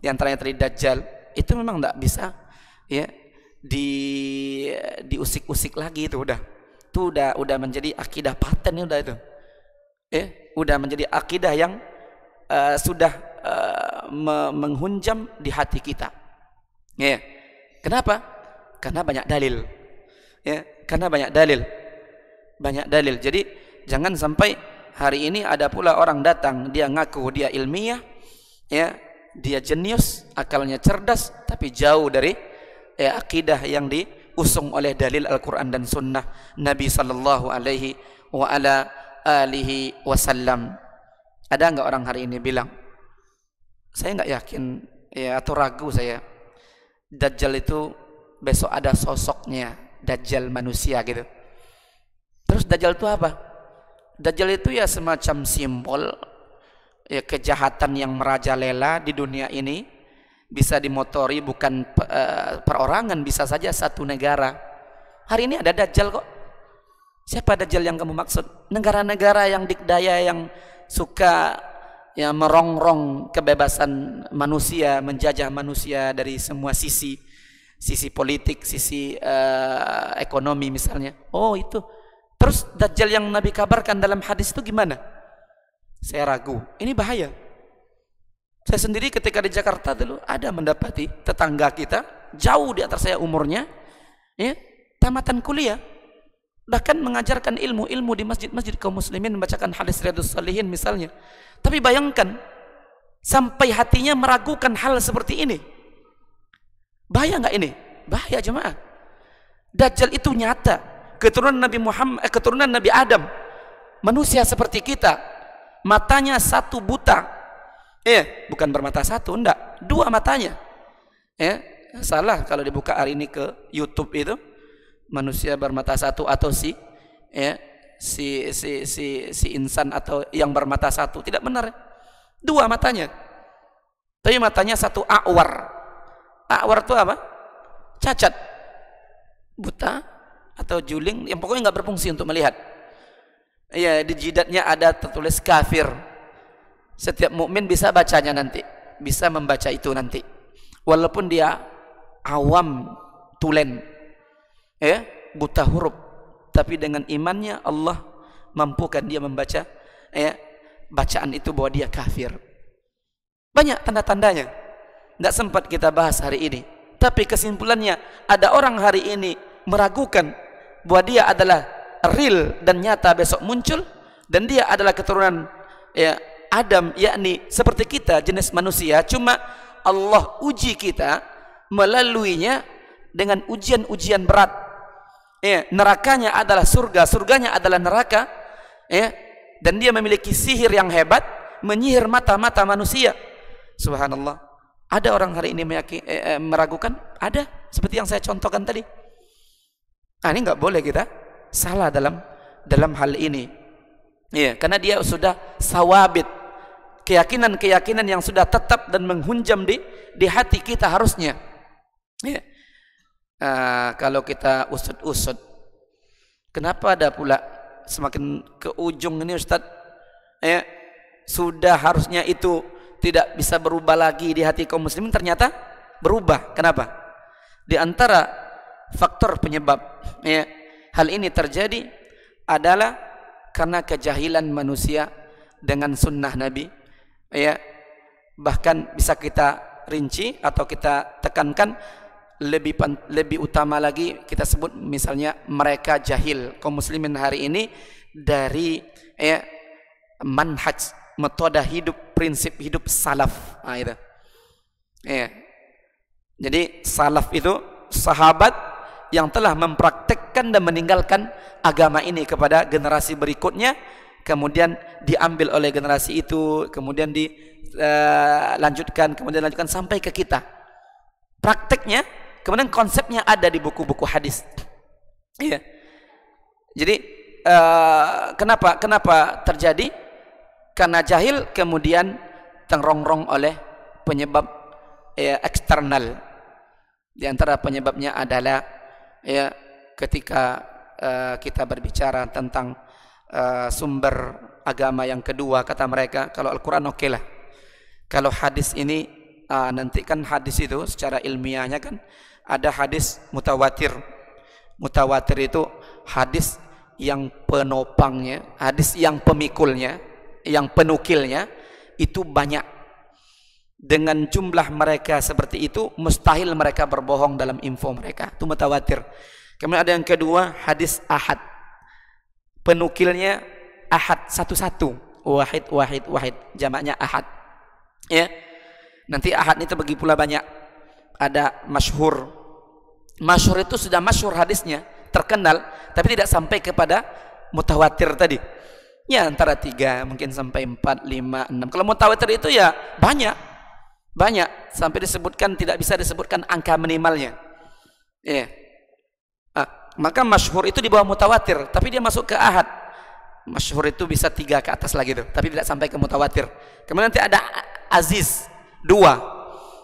yang antaranya tadi Dajjal itu memang tidak bisa ya di diusik-usik lagi itu udah itu udah udah menjadi akidah paten ya udah itu ya udah menjadi akidah yang uh, sudah uh, me menghunjam di hati kita ya kenapa karena banyak dalil ya karena banyak dalil banyak dalil jadi jangan sampai hari ini ada pula orang datang dia ngaku dia ilmiah ya dia jenius akalnya cerdas tapi jauh dari ya, akidah yang diusung oleh dalil Al-Quran dan Sunnah Nabi Sallallahu Alaihi wasallam ada nggak orang hari ini bilang saya nggak yakin ya atau ragu saya Dajjal itu besok ada sosoknya Dajjal manusia gitu Terus Dajjal itu apa? Dajjal itu ya semacam simbol ya, kejahatan yang merajalela di dunia ini bisa dimotori bukan e, perorangan bisa saja satu negara. Hari ini ada Dajjal kok. Siapa Dajjal yang kamu maksud? Negara-negara yang dikdaya yang suka ya merongrong kebebasan manusia, menjajah manusia dari semua sisi, sisi politik, sisi uh, ekonomi misalnya. Oh, itu Terus Dajjal yang Nabi kabarkan dalam hadis itu gimana? Saya ragu. Ini bahaya. Saya sendiri ketika di Jakarta dulu ada mendapati tetangga kita jauh di atas saya umurnya, ya, tamatan kuliah, bahkan mengajarkan ilmu-ilmu di masjid-masjid kaum muslimin membacakan hadis riyadus salihin misalnya. Tapi bayangkan sampai hatinya meragukan hal seperti ini. Bahaya nggak ini? Bahaya jemaah. Dajjal itu nyata keturunan Nabi Muhammad eh, keturunan Nabi Adam manusia seperti kita matanya satu buta eh bukan bermata satu enggak dua matanya eh salah kalau dibuka hari ini ke YouTube itu manusia bermata satu atau si eh si si si si insan atau yang bermata satu tidak benar dua matanya tapi matanya satu awar awar itu apa cacat buta atau juling yang pokoknya nggak berfungsi untuk melihat ya di jidatnya ada tertulis kafir setiap mukmin bisa bacanya nanti bisa membaca itu nanti walaupun dia awam tulen ya buta huruf tapi dengan imannya Allah mampukan dia membaca ya bacaan itu bahwa dia kafir banyak tanda-tandanya tidak sempat kita bahas hari ini tapi kesimpulannya ada orang hari ini meragukan bahwa dia adalah real dan nyata besok muncul dan dia adalah keturunan ya Adam yakni seperti kita jenis manusia cuma Allah uji kita melaluinya dengan ujian-ujian berat ya nerakanya adalah surga surganya adalah neraka ya dan dia memiliki sihir yang hebat menyihir mata-mata manusia subhanallah ada orang hari ini meyaki, eh, eh meragukan ada seperti yang saya contohkan tadi Nah, ini nggak boleh kita salah dalam dalam hal ini. Ya, karena dia sudah sawabit keyakinan-keyakinan yang sudah tetap dan menghunjam di di hati kita harusnya. Uh, kalau kita usut-usut, kenapa ada pula semakin ke ujung ini Ustaz? Ya, sudah harusnya itu tidak bisa berubah lagi di hati kaum muslimin ternyata berubah. Kenapa? Di antara faktor penyebab ya, hal ini terjadi adalah karena kejahilan manusia dengan sunnah Nabi ya bahkan bisa kita rinci atau kita tekankan lebih lebih utama lagi kita sebut misalnya mereka jahil kaum muslimin hari ini dari ya, manhaj metode hidup prinsip hidup salaf nah, itu ya. jadi salaf itu sahabat yang telah mempraktekkan dan meninggalkan agama ini kepada generasi berikutnya kemudian diambil oleh generasi itu kemudian dilanjutkan eh, kemudian lanjutkan sampai ke kita prakteknya kemudian konsepnya ada di buku-buku hadis iya jadi eh, kenapa kenapa terjadi karena jahil kemudian terongrong oleh penyebab ya, eksternal di antara penyebabnya adalah ya ketika uh, kita berbicara tentang uh, sumber agama yang kedua kata mereka kalau Al-Qur'an oke okay lah. Kalau hadis ini uh, nanti kan hadis itu secara ilmiahnya kan ada hadis mutawatir. Mutawatir itu hadis yang penopangnya, hadis yang pemikulnya, yang penukilnya itu banyak dengan jumlah mereka seperti itu mustahil mereka berbohong dalam info mereka itu mutawatir kemudian ada yang kedua hadis ahad penukilnya ahad satu-satu wahid wahid wahid jamaknya ahad ya nanti ahad ini terbagi pula banyak ada masyhur masyhur itu sudah masyhur hadisnya terkenal tapi tidak sampai kepada mutawatir tadi ya antara tiga mungkin sampai empat lima enam kalau mutawatir itu ya banyak banyak sampai disebutkan tidak bisa disebutkan angka minimalnya. Ya. Yeah. ah, maka masyhur itu di bawah mutawatir, tapi dia masuk ke ahad. Masyhur itu bisa tiga ke atas lagi tuh, tapi tidak sampai ke mutawatir. Kemudian nanti ada aziz dua.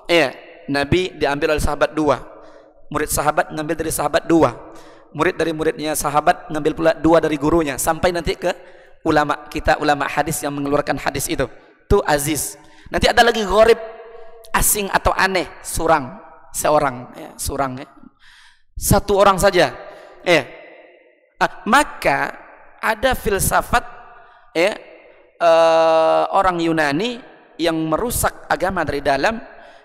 Ya, yeah. Nabi diambil oleh sahabat dua. Murid sahabat ngambil dari sahabat dua. Murid dari muridnya sahabat ngambil pula dua dari gurunya sampai nanti ke ulama kita ulama hadis yang mengeluarkan hadis itu. Itu aziz. Nanti ada lagi gorib asing atau aneh surang seorang ya, surang ya. satu orang saja ya ah, maka ada filsafat ya uh, orang Yunani yang merusak agama dari dalam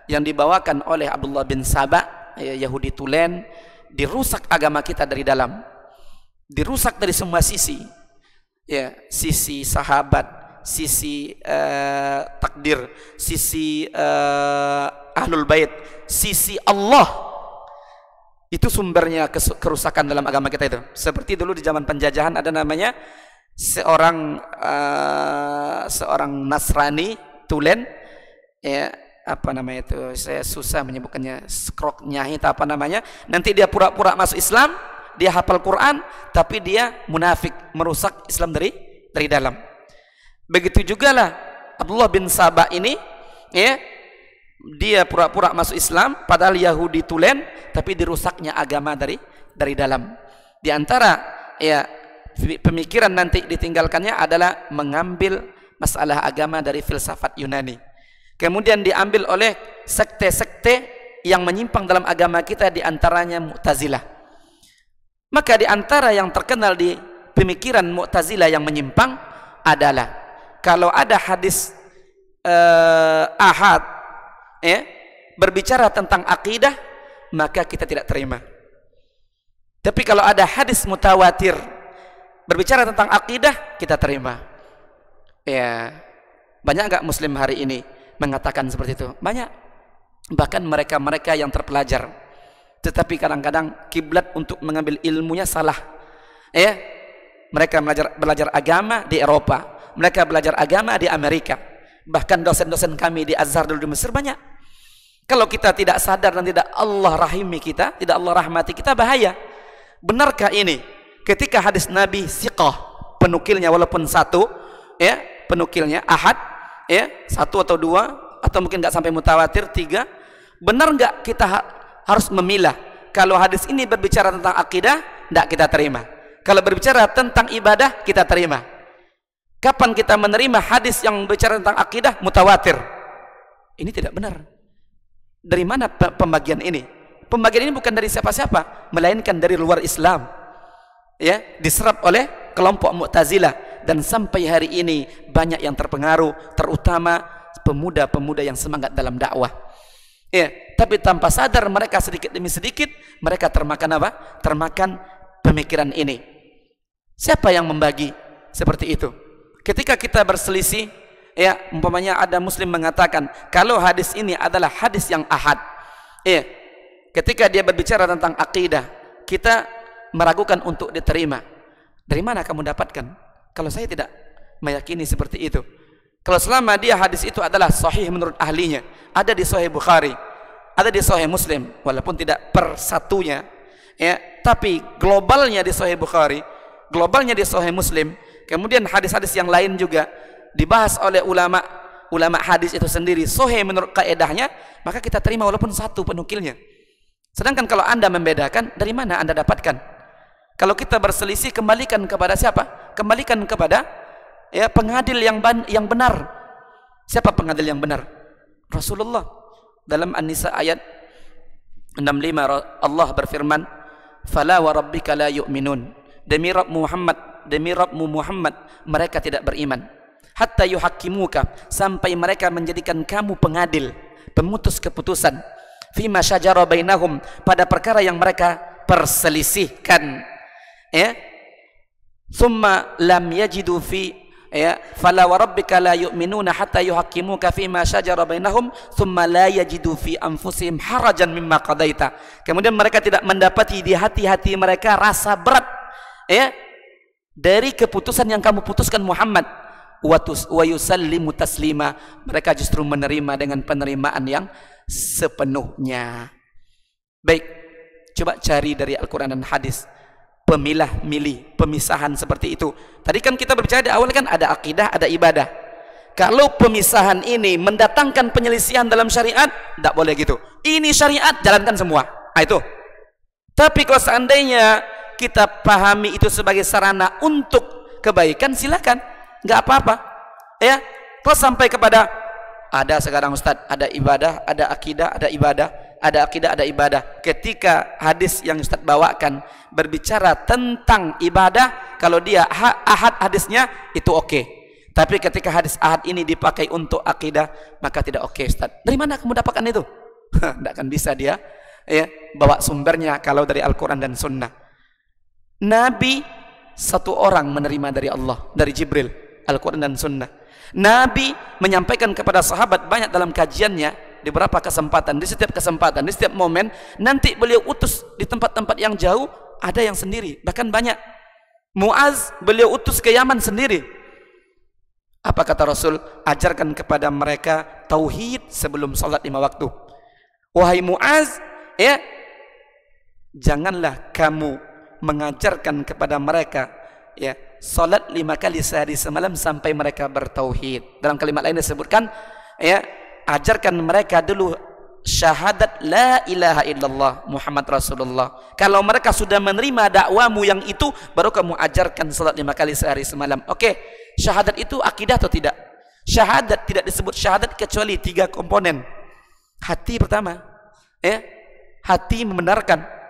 yang dibawakan oleh Abdullah bin Saba ya, Yahudi Tulen dirusak agama kita dari dalam dirusak dari semua sisi ya sisi sahabat sisi uh, takdir, sisi uh, ahlul bait, sisi Allah. Itu sumbernya kerusakan dalam agama kita itu. Seperti dulu di zaman penjajahan ada namanya seorang uh, seorang Nasrani Tulen ya apa namanya itu saya susah menyebutkannya skrok nyahi apa namanya nanti dia pura-pura masuk Islam dia hafal Quran tapi dia munafik merusak Islam dari dari dalam Begitu juga lah Abdullah bin Sabah ini ya dia pura-pura masuk Islam padahal Yahudi tulen tapi dirusaknya agama dari dari dalam. Di antara ya pemikiran nanti ditinggalkannya adalah mengambil masalah agama dari filsafat Yunani. Kemudian diambil oleh sekte-sekte yang menyimpang dalam agama kita di antaranya Mu'tazilah. Maka di antara yang terkenal di pemikiran Mu'tazilah yang menyimpang adalah kalau ada hadis eh, ahad ya, berbicara tentang akidah maka kita tidak terima tapi kalau ada hadis mutawatir berbicara tentang akidah kita terima ya banyak nggak muslim hari ini mengatakan seperti itu banyak bahkan mereka-mereka yang terpelajar tetapi kadang-kadang kiblat untuk mengambil ilmunya salah ya mereka belajar belajar agama di Eropa mereka belajar agama di Amerika. Bahkan dosen-dosen kami di Azhar dulu di Mesir banyak. Kalau kita tidak sadar dan tidak Allah rahimi kita, tidak Allah rahmati kita bahaya. Benarkah ini? Ketika hadis Nabi siqah penukilnya walaupun satu, ya penukilnya ahad, ya satu atau dua atau mungkin nggak sampai mutawatir tiga, benar nggak kita ha harus memilah? Kalau hadis ini berbicara tentang akidah, tidak kita terima. Kalau berbicara tentang ibadah, kita terima. Kapan kita menerima hadis yang bicara tentang akidah mutawatir? Ini tidak benar. Dari mana pembagian ini? Pembagian ini bukan dari siapa-siapa, melainkan dari luar Islam. Ya, diserap oleh kelompok Mu'tazilah dan sampai hari ini banyak yang terpengaruh, terutama pemuda-pemuda yang semangat dalam dakwah. Ya, tapi tanpa sadar mereka sedikit demi sedikit mereka termakan apa? Termakan pemikiran ini. Siapa yang membagi seperti itu? Ketika kita berselisih, ya umpamanya ada muslim mengatakan kalau hadis ini adalah hadis yang ahad. Ya, ketika dia berbicara tentang akidah, kita meragukan untuk diterima. Dari mana kamu dapatkan? Kalau saya tidak meyakini seperti itu. Kalau selama dia hadis itu adalah sahih menurut ahlinya, ada di sahih Bukhari, ada di sahih Muslim, walaupun tidak persatunya, ya, tapi globalnya di sahih Bukhari, globalnya di sahih Muslim, Kemudian hadis-hadis yang lain juga dibahas oleh ulama ulama hadis itu sendiri sohe menurut kaedahnya maka kita terima walaupun satu penukilnya sedangkan kalau anda membedakan dari mana anda dapatkan kalau kita berselisih kembalikan kepada siapa kembalikan kepada ya pengadil yang ban, yang benar siapa pengadil yang benar Rasulullah dalam An-Nisa ayat 65 Allah berfirman fala warabbika la yu'minun demi Rabb Muhammad demi Rabbmu Muhammad mereka tidak beriman hatta yuhakimuka sampai mereka menjadikan kamu pengadil pemutus keputusan fima syajara bainahum pada perkara yang mereka perselisihkan ya thumma lam yajidu fi ya fala la yu'minuna hatta yuhaqqimuka fima syajara bainahum thumma la yajidu fi anfusihim harajan mimma qadaita kemudian mereka tidak mendapati di hati-hati mereka rasa berat ya dari keputusan yang kamu putuskan Muhammad wa yusallimu taslima mereka justru menerima dengan penerimaan yang sepenuhnya baik coba cari dari Al-Qur'an dan hadis pemilah milih pemisahan seperti itu tadi kan kita berbicara di awal kan ada akidah ada ibadah kalau pemisahan ini mendatangkan penyelisihan dalam syariat tidak boleh gitu ini syariat jalankan semua nah, itu tapi kalau seandainya kita pahami itu sebagai sarana untuk kebaikan silakan nggak apa-apa ya kalau sampai kepada ada sekarang Ustadz ada ibadah ada akidah ada ibadah ada akidah ada ibadah ketika hadis yang Ustadz bawakan berbicara tentang ibadah kalau dia ahad hadisnya itu oke okay. tapi ketika hadis ahad ini dipakai untuk akidah maka tidak oke okay, Ustadz dari mana kamu dapatkan itu tidak akan bisa dia ya bawa sumbernya kalau dari Al-Quran dan Sunnah Nabi satu orang menerima dari Allah, dari Jibril, Al-Quran dan Sunnah. Nabi menyampaikan kepada sahabat banyak dalam kajiannya di beberapa kesempatan, di setiap kesempatan, di setiap momen. Nanti beliau utus di tempat-tempat yang jauh, ada yang sendiri, bahkan banyak. Muaz beliau utus ke Yaman sendiri. Apa kata Rasul? Ajarkan kepada mereka tauhid sebelum salat lima waktu. Wahai Muaz, ya janganlah kamu mengajarkan kepada mereka ya salat lima kali sehari semalam sampai mereka bertauhid. Dalam kalimat lain disebutkan ya ajarkan mereka dulu syahadat la ilaha illallah Muhammad Rasulullah. Kalau mereka sudah menerima dakwamu yang itu baru kamu ajarkan salat lima kali sehari semalam. Oke, syahadat itu akidah atau tidak? Syahadat tidak disebut syahadat kecuali tiga komponen. Hati pertama, ya. Hati membenarkan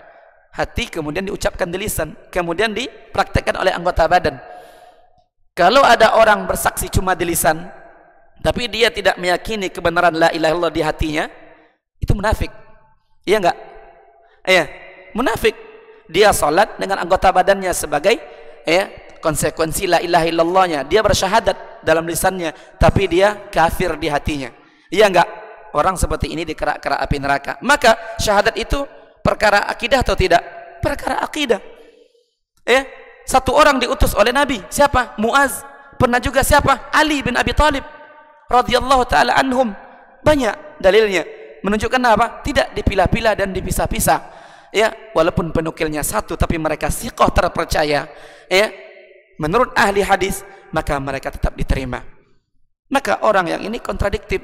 hati, kemudian diucapkan di lisan, kemudian dipraktekkan oleh anggota badan. Kalau ada orang bersaksi cuma di lisan, tapi dia tidak meyakini kebenaran la ilaha illallah di hatinya, itu munafik. Iya enggak? Iya, munafik. Dia sholat dengan anggota badannya sebagai ya, konsekuensi la ilaha illallahnya. Dia bersyahadat dalam lisannya, tapi dia kafir di hatinya. Iya enggak? Orang seperti ini dikerak-kerak api neraka. Maka syahadat itu perkara akidah atau tidak? Perkara akidah. Ya, satu orang diutus oleh Nabi. Siapa? Muaz. Pernah juga siapa? Ali bin Abi Thalib radhiyallahu taala anhum. Banyak dalilnya menunjukkan apa? Tidak dipilah-pilah dan dipisah-pisah. Ya, walaupun penukilnya satu tapi mereka siqah terpercaya. Ya. Menurut ahli hadis, maka mereka tetap diterima. Maka orang yang ini kontradiktif.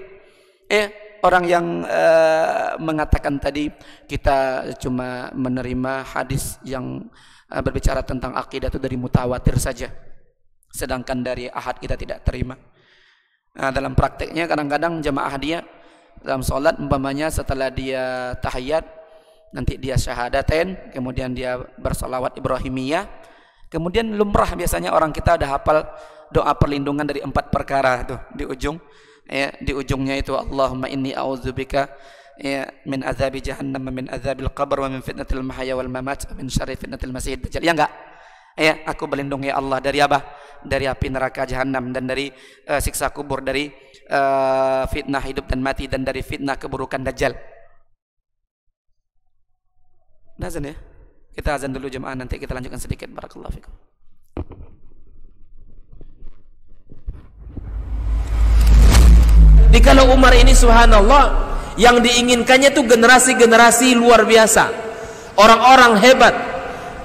Ya, orang yang uh, mengatakan tadi kita cuma menerima hadis yang uh, berbicara tentang akidah itu dari mutawatir saja. Sedangkan dari ahad kita tidak terima. Nah, dalam prakteknya kadang-kadang jemaah dia dalam sholat umpamanya setelah dia tahiyat nanti dia syahadaten kemudian dia bersolawat Ibrahimiyah kemudian lumrah biasanya orang kita ada hafal doa perlindungan dari empat perkara tuh di ujung ya, di ujungnya itu Allahumma inni a'udzubika ya, min azabi jahannam min azabil qabr wa min fitnatil mahya wal mamat wa min syarri fitnatil masih dajjal ya enggak ya aku berlindung ya Allah dari apa dari api neraka jahanam dan dari uh, siksa kubur dari uh, fitnah hidup dan mati dan dari fitnah keburukan dajjal Nazan ya kita azan dulu jemaah nanti kita lanjutkan sedikit barakallahu fikum kalau Umar ini subhanallah yang diinginkannya itu generasi-generasi luar biasa. Orang-orang hebat.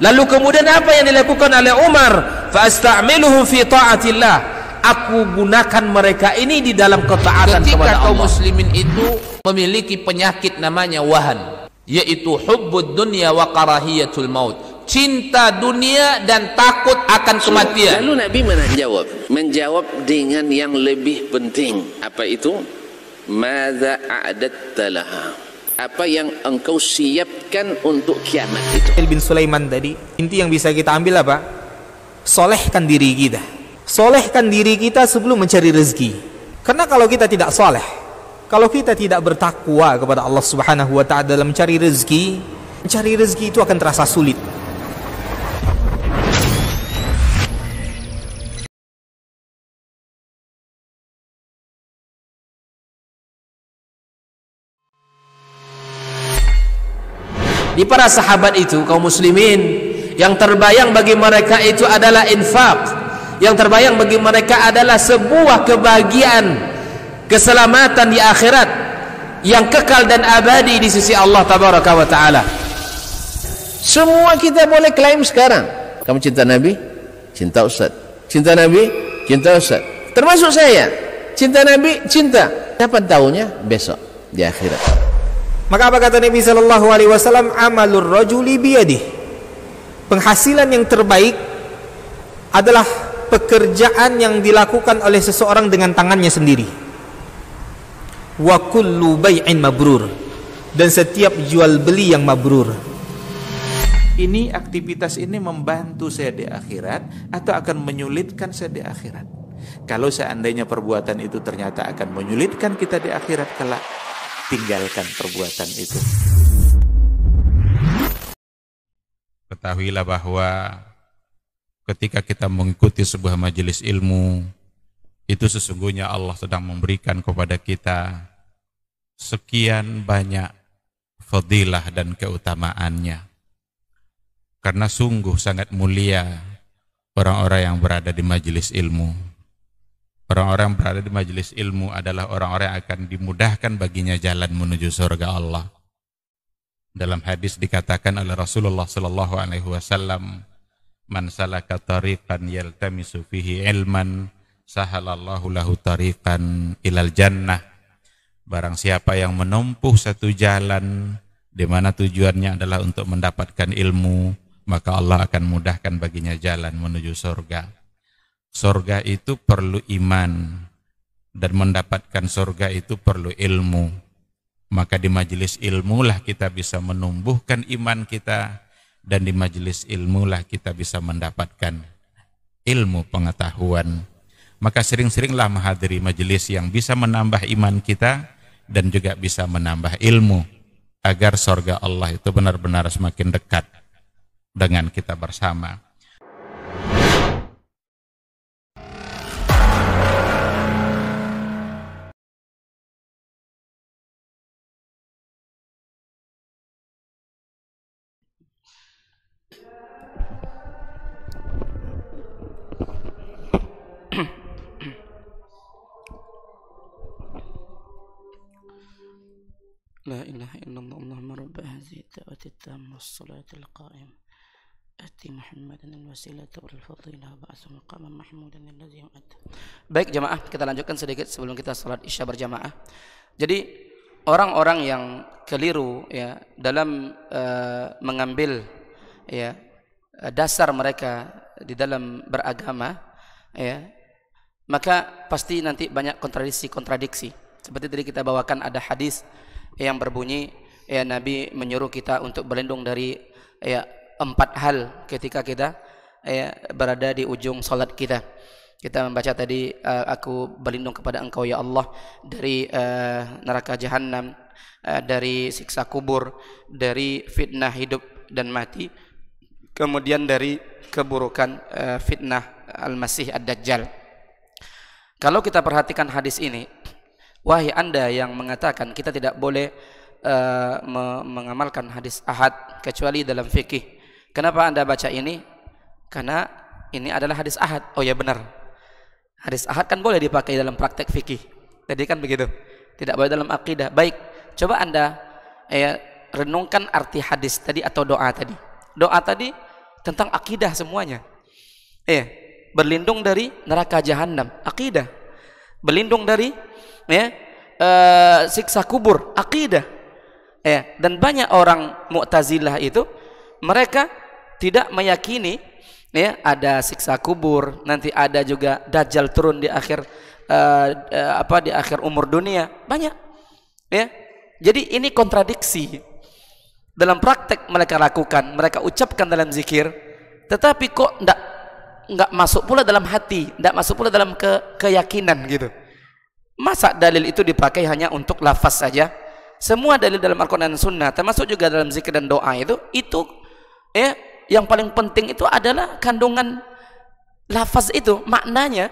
Lalu kemudian apa yang dilakukan oleh Umar? Fasta'miluhum fi ta'atillah. Aku gunakan mereka ini di dalam ketaatan kepada Allah. Ketika kaum muslimin itu memiliki penyakit namanya wahan, yaitu hubbud dunya wa karahiyatul maut cinta dunia dan takut akan kematian. Lalu Nabi menjawab, menjawab dengan yang lebih penting. Apa itu? Mada a'dattalaha. Apa yang engkau siapkan untuk kiamat itu? El bin Sulaiman tadi, inti yang bisa kita ambil apa? Solehkan diri kita. Solehkan diri kita sebelum mencari rezeki. Karena kalau kita tidak soleh, kalau kita tidak bertakwa kepada Allah Subhanahu wa taala dalam mencari rezeki, mencari rezeki itu akan terasa sulit. di para sahabat itu kaum muslimin yang terbayang bagi mereka itu adalah infak yang terbayang bagi mereka adalah sebuah kebahagiaan keselamatan di akhirat yang kekal dan abadi di sisi Allah tabaraka wa taala semua kita boleh klaim sekarang kamu cinta nabi cinta ustaz cinta nabi cinta ustaz termasuk saya cinta nabi cinta kapan tahunya besok di akhirat Maka apa kata Nabi Shallallahu Alaihi Wasallam? Amalur rojuli biyadih. Penghasilan yang terbaik adalah pekerjaan yang dilakukan oleh seseorang dengan tangannya sendiri. Wa kullu bay'in mabrur dan setiap jual beli yang mabrur. Ini aktivitas ini membantu saya di akhirat atau akan menyulitkan saya di akhirat. Kalau seandainya perbuatan itu ternyata akan menyulitkan kita di akhirat kelak, tinggalkan perbuatan itu. Ketahuilah bahwa ketika kita mengikuti sebuah majelis ilmu, itu sesungguhnya Allah sedang memberikan kepada kita sekian banyak fadilah dan keutamaannya. Karena sungguh sangat mulia orang-orang yang berada di majelis ilmu Orang-orang berada di majelis ilmu adalah orang-orang yang akan dimudahkan baginya jalan menuju surga Allah. Dalam hadis dikatakan oleh Rasulullah Shallallahu Alaihi Wasallam, "Man salaka tariqan yaltamisu fihi ilman, sahalallahu lahu tariqan ilal jannah." Barang siapa yang menempuh satu jalan di mana tujuannya adalah untuk mendapatkan ilmu, maka Allah akan mudahkan baginya jalan menuju surga. Sorga itu perlu iman dan mendapatkan sorga itu perlu ilmu. Maka di majelis ilmulah kita bisa menumbuhkan iman kita dan di majelis ilmulah kita bisa mendapatkan ilmu pengetahuan. Maka sering-seringlah menghadiri majelis yang bisa menambah iman kita dan juga bisa menambah ilmu agar sorga Allah itu benar-benar semakin dekat dengan kita bersama. لا إله إلا الله اللهم رب هذه الدعوة التامة والصلاة القائمة أتي محمدا الوسيلة والفضيلة وبعث مقاما محمودا الذي يؤد Baik jamaah, kita lanjutkan sedikit sebelum kita salat Isya berjamaah. Jadi orang-orang yang keliru ya dalam uh, mengambil ya dasar mereka di dalam beragama ya maka pasti nanti banyak kontradiksi-kontradiksi. Seperti tadi kita bawakan ada hadis Ya, yang berbunyi ya Nabi menyuruh kita untuk berlindung dari ya empat hal ketika kita ya, berada di ujung salat kita. Kita membaca tadi eh, aku berlindung kepada Engkau ya Allah dari uh, neraka jahanam, uh, dari siksa kubur, dari fitnah hidup dan mati, kemudian dari keburukan uh, fitnah Al-Masih Ad-Dajjal. Kalau kita perhatikan hadis ini, Wahai Anda yang mengatakan kita tidak boleh uh, mengamalkan hadis ahad kecuali dalam fikih. Kenapa Anda baca ini? Karena ini adalah hadis ahad. Oh ya benar. Hadis ahad kan boleh dipakai dalam praktek fikih. Tadi kan begitu. Tidak boleh dalam akidah. Baik, coba Anda eh, renungkan arti hadis tadi atau doa tadi. Doa tadi tentang akidah semuanya. Eh, berlindung dari neraka jahanam, akidah. Berlindung dari ya uh, siksa kubur akidah ya dan banyak orang mu'tazilah itu mereka tidak meyakini ya ada siksa kubur nanti ada juga dajjal turun di akhir uh, uh, apa di akhir umur dunia banyak ya jadi ini kontradiksi dalam praktek mereka lakukan mereka ucapkan dalam zikir tetapi kok enggak nggak masuk pula dalam hati, nggak masuk pula dalam ke, keyakinan gitu. Masa dalil itu dipakai hanya untuk lafaz saja? Semua dalil dalam Al-Quran dan Sunnah, termasuk juga dalam zikir dan doa itu, itu ya yang paling penting itu adalah kandungan lafaz itu, maknanya,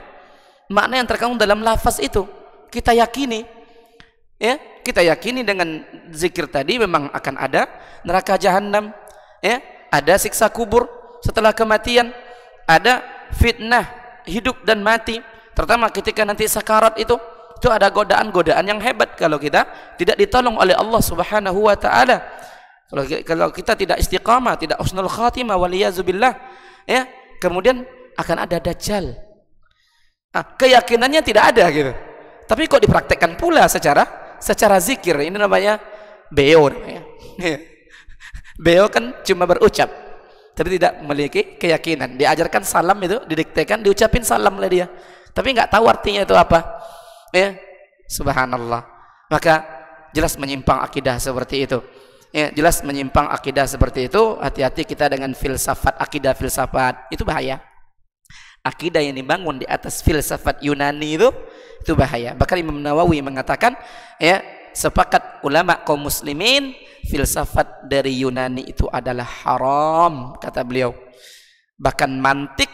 makna yang terkandung dalam lafaz itu. Kita yakini, ya, kita yakini dengan zikir tadi memang akan ada neraka jahanam, ya, ada siksa kubur setelah kematian, ada fitnah hidup dan mati, terutama ketika nanti sakarat itu itu ada godaan-godaan yang hebat kalau kita tidak ditolong oleh Allah Subhanahu wa taala. Kalau kita tidak istiqamah, tidak husnul khatimah waliyazubillah, ya, kemudian akan ada dajjal. Nah, keyakinannya tidak ada gitu. Tapi kok dipraktekkan pula secara secara zikir. Ini namanya beo namanya. Ya. beo kan cuma berucap tapi tidak memiliki keyakinan. Diajarkan salam itu didiktekan, diucapin salam oleh dia. Tapi nggak tahu artinya itu apa ya subhanallah maka jelas menyimpang akidah seperti itu ya jelas menyimpang akidah seperti itu hati-hati kita dengan filsafat akidah filsafat itu bahaya akidah yang dibangun di atas filsafat Yunani itu itu bahaya bahkan Imam Nawawi mengatakan ya sepakat ulama kaum muslimin filsafat dari Yunani itu adalah haram kata beliau bahkan mantik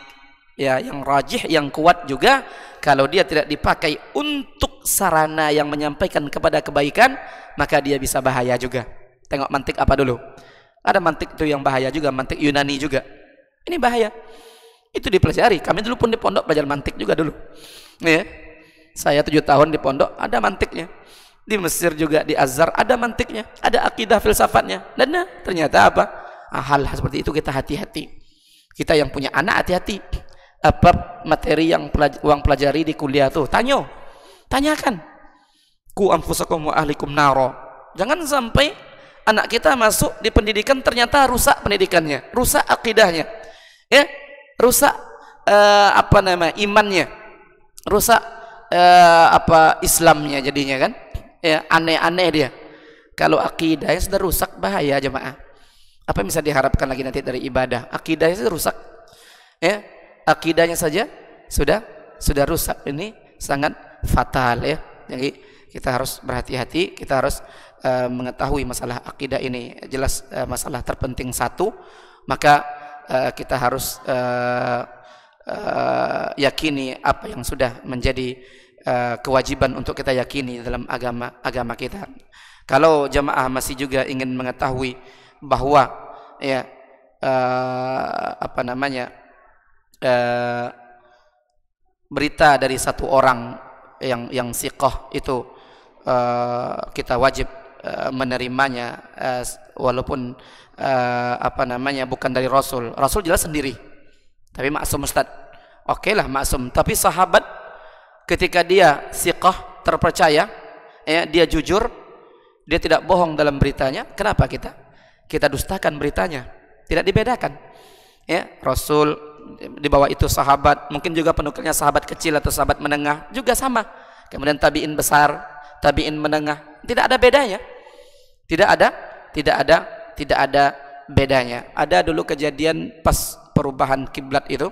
ya yang rajih yang kuat juga kalau dia tidak dipakai untuk sarana yang menyampaikan kepada kebaikan maka dia bisa bahaya juga tengok mantik apa dulu ada mantik itu yang bahaya juga mantik Yunani juga ini bahaya itu dipelajari kami dulu pun di pondok belajar mantik juga dulu ya saya tujuh tahun di pondok ada mantiknya di Mesir juga di Azhar ada mantiknya ada akidah filsafatnya dan nah, ternyata apa ah, hal hal seperti itu kita hati-hati kita yang punya anak hati-hati apa materi yang pelaj uang pelajari di kuliah tuh tanyo tanyakan ku anfusakum wa ahlikum naro jangan sampai anak kita masuk di pendidikan ternyata rusak pendidikannya rusak akidahnya ya rusak uh, apa nama imannya rusak uh, apa Islamnya jadinya kan ya aneh-aneh dia kalau akidahnya sudah rusak bahaya jemaah apa yang bisa diharapkan lagi nanti dari ibadah akidahnya sudah rusak ya akidahnya saja sudah sudah rusak ini sangat fatal ya jadi kita harus berhati-hati kita harus uh, mengetahui masalah akidah ini jelas uh, masalah terpenting satu maka uh, kita harus uh, uh, yakini apa yang sudah menjadi uh, kewajiban untuk kita yakini dalam agama agama kita kalau jamaah masih juga ingin mengetahui bahwa ya uh, apa namanya eh, berita dari satu orang yang yang siqah itu eh, kita wajib eh, menerimanya eh, walaupun eh, apa namanya bukan dari Rasul. Rasul jelas sendiri. Tapi maksum Ustaz. Oke lah maksum. Tapi sahabat ketika dia siqah terpercaya, ya, dia jujur, dia tidak bohong dalam beritanya. Kenapa kita? Kita dustakan beritanya. Tidak dibedakan. Ya, Rasul di bawah itu sahabat, mungkin juga penukarnya sahabat kecil atau sahabat menengah, juga sama. Kemudian tabiin besar, tabiin menengah, tidak ada bedanya. Tidak ada, tidak ada, tidak ada bedanya. Ada dulu kejadian pas perubahan kiblat itu,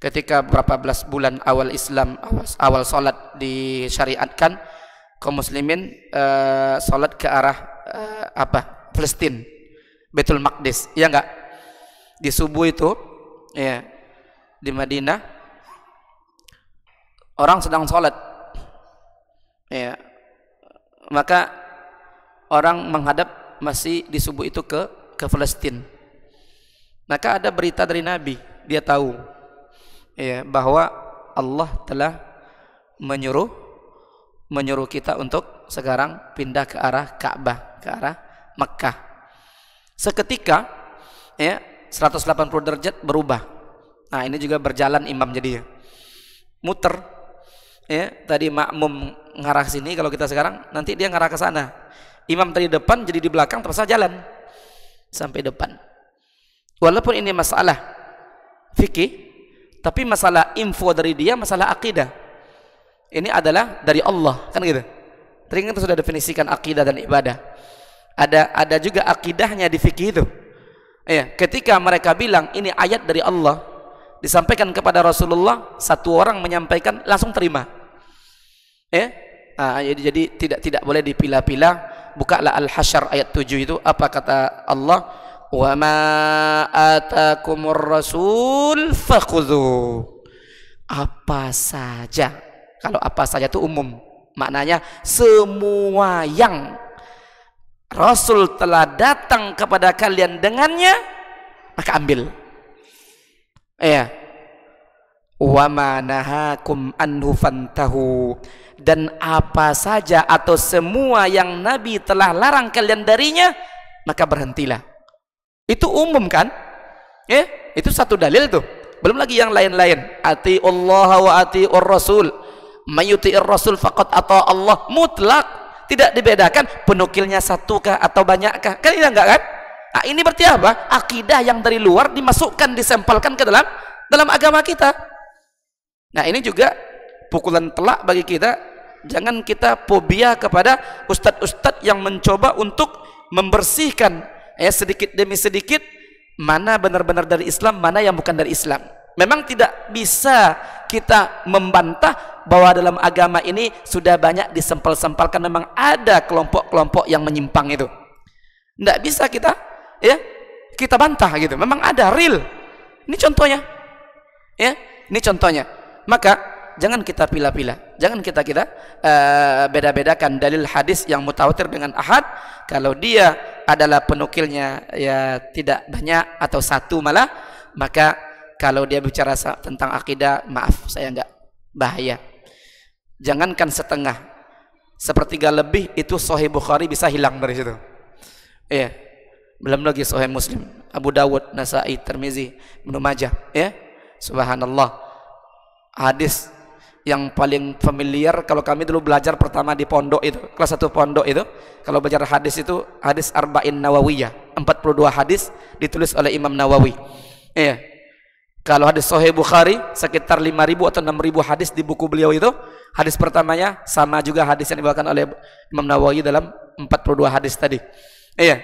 ketika berapa belas bulan awal Islam, awal solat disyariatkan, kaum muslimin uh, eh, solat ke arah uh, apa? palestine Betul Maqdis, ya enggak? Di subuh itu ya di Madinah orang sedang sholat ya maka orang menghadap masih di subuh itu ke ke Palestina maka ada berita dari Nabi dia tahu ya bahwa Allah telah menyuruh menyuruh kita untuk sekarang pindah ke arah Ka'bah ke arah Mekah seketika ya 180 derajat berubah. Nah, ini juga berjalan imam jadi Muter ya, tadi makmum ngarah sini kalau kita sekarang nanti dia ngarah ke sana. Imam tadi depan jadi di belakang terpaksa jalan sampai depan. Walaupun ini masalah fikih, tapi masalah info dari dia masalah akidah. Ini adalah dari Allah, kan gitu. Tadi sudah definisikan akidah dan ibadah. Ada ada juga akidahnya di fikih itu eh, ketika mereka bilang ini ayat dari Allah disampaikan kepada Rasulullah satu orang menyampaikan langsung terima eh nah, jadi, jadi tidak tidak boleh dipilah-pilah bukalah al-hasyr ayat 7 itu apa kata Allah wa ma atakumur rasul fakhudhu apa saja kalau apa saja itu umum maknanya semua yang Rasul telah datang kepada kalian dengannya maka ambil ya wa manahakum anhu fantahu dan apa saja atau semua yang Nabi telah larang kalian darinya maka berhentilah itu umum kan ya itu satu dalil tuh belum lagi yang lain-lain ati Allah wa ati rasul mayuti rasul fakat atau Allah mutlak tidak dibedakan penukilnya satukah atau banyakkah kan ini enggak kan nah, ini berarti apa akidah yang dari luar dimasukkan disempelkan ke dalam dalam agama kita nah ini juga pukulan telak bagi kita jangan kita fobia kepada ustadz-ustadz yang mencoba untuk membersihkan ya sedikit demi sedikit mana benar-benar dari Islam mana yang bukan dari Islam Memang tidak bisa kita membantah bahwa dalam agama ini sudah banyak disempel-sempelkan memang ada kelompok-kelompok yang menyimpang itu. Tidak bisa kita ya kita bantah gitu. Memang ada real. Ini contohnya. Ya, ini contohnya. Maka jangan kita pilih-pilih, Jangan kita kita uh, beda-bedakan dalil hadis yang mutawatir dengan ahad kalau dia adalah penukilnya ya tidak banyak atau satu malah maka kalau dia bicara tentang akidah, maaf saya nggak bahaya. Jangankan setengah, sepertiga lebih itu Sahih Bukhari bisa hilang dari situ. Iya. Belum lagi Sahih Muslim, Abu Dawud, Nasai, Tirmizi, Ibnu Majah, ya. Subhanallah. Hadis yang paling familiar kalau kami dulu belajar pertama di pondok itu, kelas satu pondok itu, kalau belajar hadis itu hadis Arba'in Nawawiyah, 42 hadis ditulis oleh Imam Nawawi. Iya. Kalau hadis Sahih Bukhari sekitar 5.000 atau 6.000 hadis di buku beliau itu, hadis pertamanya sama juga hadis yang dibawakan oleh Imam Nawawi dalam 42 hadis tadi. Iya.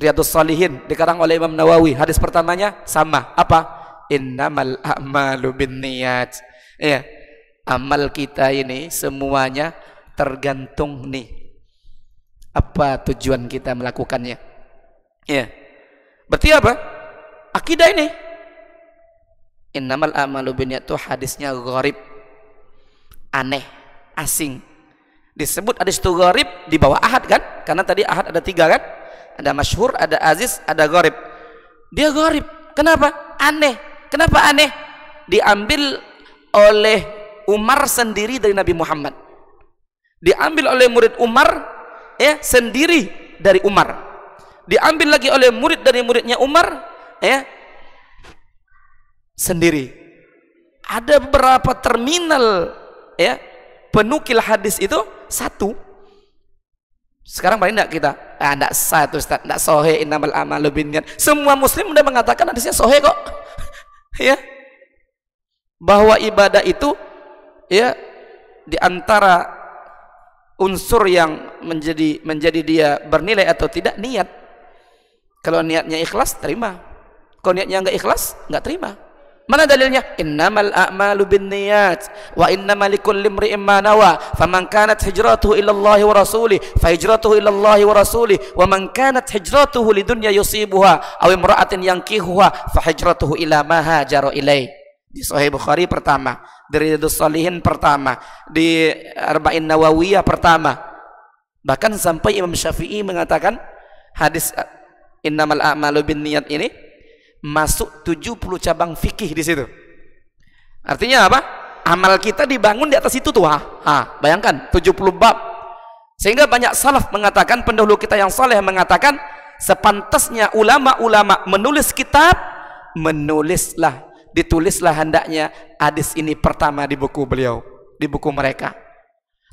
Riyadus Salihin dikarang oleh Imam Nawawi, hadis pertamanya sama. Apa? Innamal a'malu binniyat. Iya. Amal kita ini semuanya tergantung nih apa tujuan kita melakukannya. Iya. Berarti apa? Akidah ini innamal amalu binniyat itu hadisnya gharib aneh asing disebut hadis itu gharib di bawah ahad kan karena tadi ahad ada tiga kan ada masyhur ada aziz ada gharib dia gharib kenapa aneh kenapa aneh diambil oleh Umar sendiri dari Nabi Muhammad diambil oleh murid Umar ya sendiri dari Umar diambil lagi oleh murid dari muridnya Umar ya sendiri. Ada beberapa terminal ya penukil hadis itu satu. Sekarang paling tidak kita ah tidak satu tidak sohe innamal amalu binniyat. Semua muslim sudah mengatakan hadisnya sohe kok. ya. Bahwa ibadah itu ya diantara unsur yang menjadi menjadi dia bernilai atau tidak niat. Kalau niatnya ikhlas terima. Kalau niatnya nggak ikhlas nggak terima. Mana dalilnya? Innamal a'malu binniyat wa innamal likulli imri'in ma nawa. Faman kanat hijratuhu ila Allah wa rasuli fa hijratuhu ila Allah wa rasuli wa man kanat hijratuhu lidunya yusibuha aw imra'atin yankihuha fa hijratuhu ila ma hajara ilai. Di Sahih Bukhari pertama, di Riyadhus Shalihin pertama, di Arba'in Nawawiyah pertama. Bahkan sampai Imam Syafi'i mengatakan hadis innamal a'malu binniyat ini masuk 70 cabang fikih di situ. Artinya apa? Amal kita dibangun di atas itu tuh. ah. ha bayangkan 70 bab. Sehingga banyak salaf mengatakan pendahulu kita yang saleh mengatakan sepantasnya ulama-ulama menulis kitab menulislah ditulislah hendaknya hadis ini pertama di buku beliau di buku mereka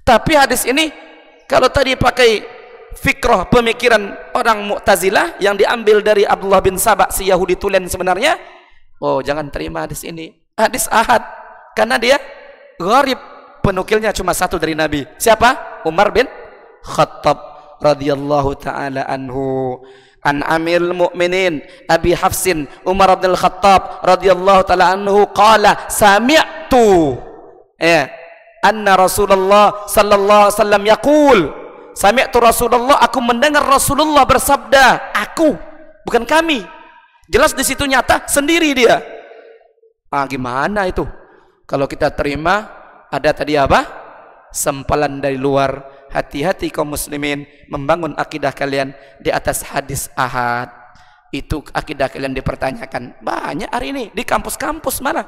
tapi hadis ini kalau tadi pakai fikroh pemikiran orang Mu'tazilah yang diambil dari Abdullah bin Sabak si Yahudi Tulen sebenarnya oh jangan terima hadis ini hadis ahad karena dia gharib penukilnya cuma satu dari Nabi siapa? Umar bin Khattab radhiyallahu taala anhu an amil mu'minin Abi Hafsin Umar bin Khattab radhiyallahu taala anhu qala sami'tu eh anna Rasulullah sallallahu alaihi wasallam yaqul Sami'tu Rasulullah, aku mendengar Rasulullah bersabda, aku, bukan kami. Jelas di situ nyata sendiri dia. Ah, gimana itu? Kalau kita terima ada tadi apa? Sempalan dari luar. Hati-hati kaum muslimin membangun akidah kalian di atas hadis ahad. Itu akidah kalian dipertanyakan. Banyak hari ini di kampus-kampus mana?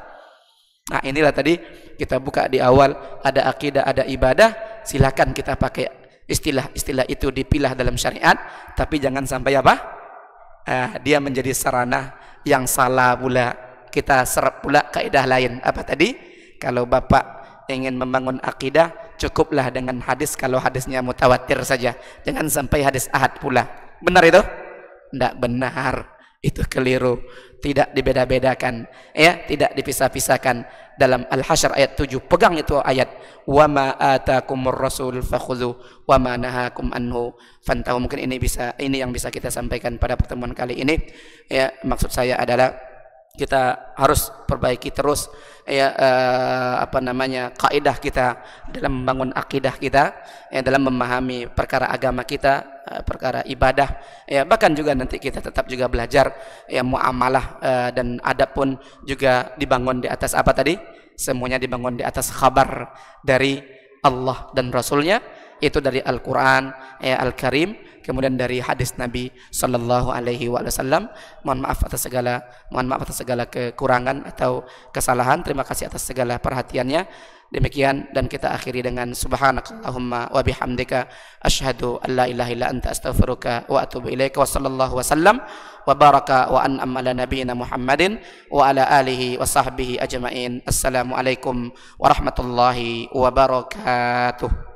Nah, inilah tadi kita buka di awal ada akidah, ada ibadah, silakan kita pakai istilah-istilah itu dipilah dalam syariat tapi jangan sampai apa eh, dia menjadi sarana yang salah pula kita serap pula kaidah lain apa tadi kalau bapak ingin membangun akidah cukuplah dengan hadis kalau hadisnya mutawatir saja jangan sampai hadis ahad pula benar itu tidak benar itu keliru, tidak dibeda-bedakan, ya, tidak dipisah-pisahkan dalam Al-Hasyr ayat 7. Pegang itu ayat. Wa ma atakumur rasul fakhudhu wa ma nahakum anhu fantahu. Mungkin ini bisa ini yang bisa kita sampaikan pada pertemuan kali ini. Ya, maksud saya adalah kita harus perbaiki terus ya eh, apa namanya kaidah kita dalam membangun akidah kita ya, dalam memahami perkara agama kita eh, perkara ibadah ya bahkan juga nanti kita tetap juga belajar ya muamalah eh, dan adab pun juga dibangun di atas apa tadi semuanya dibangun di atas kabar dari Allah dan Rasulnya itu dari Al-Quran ya Al-Karim kemudian dari hadis Nabi sallallahu alaihi wasallam mohon maaf atas segala mohon maaf atas segala kekurangan atau kesalahan terima kasih atas segala perhatiannya demikian dan kita akhiri dengan subhanakallahumma wa bihamdika asyhadu an ilaha illa anta astaghfiruka wa atubu ilaika wa sallallahu wasallam wa baraka wa an ala nabiyyina muhammadin wa ala alihi wa sahbihi ajmain assalamu alaikum warahmatullahi wabarakatuh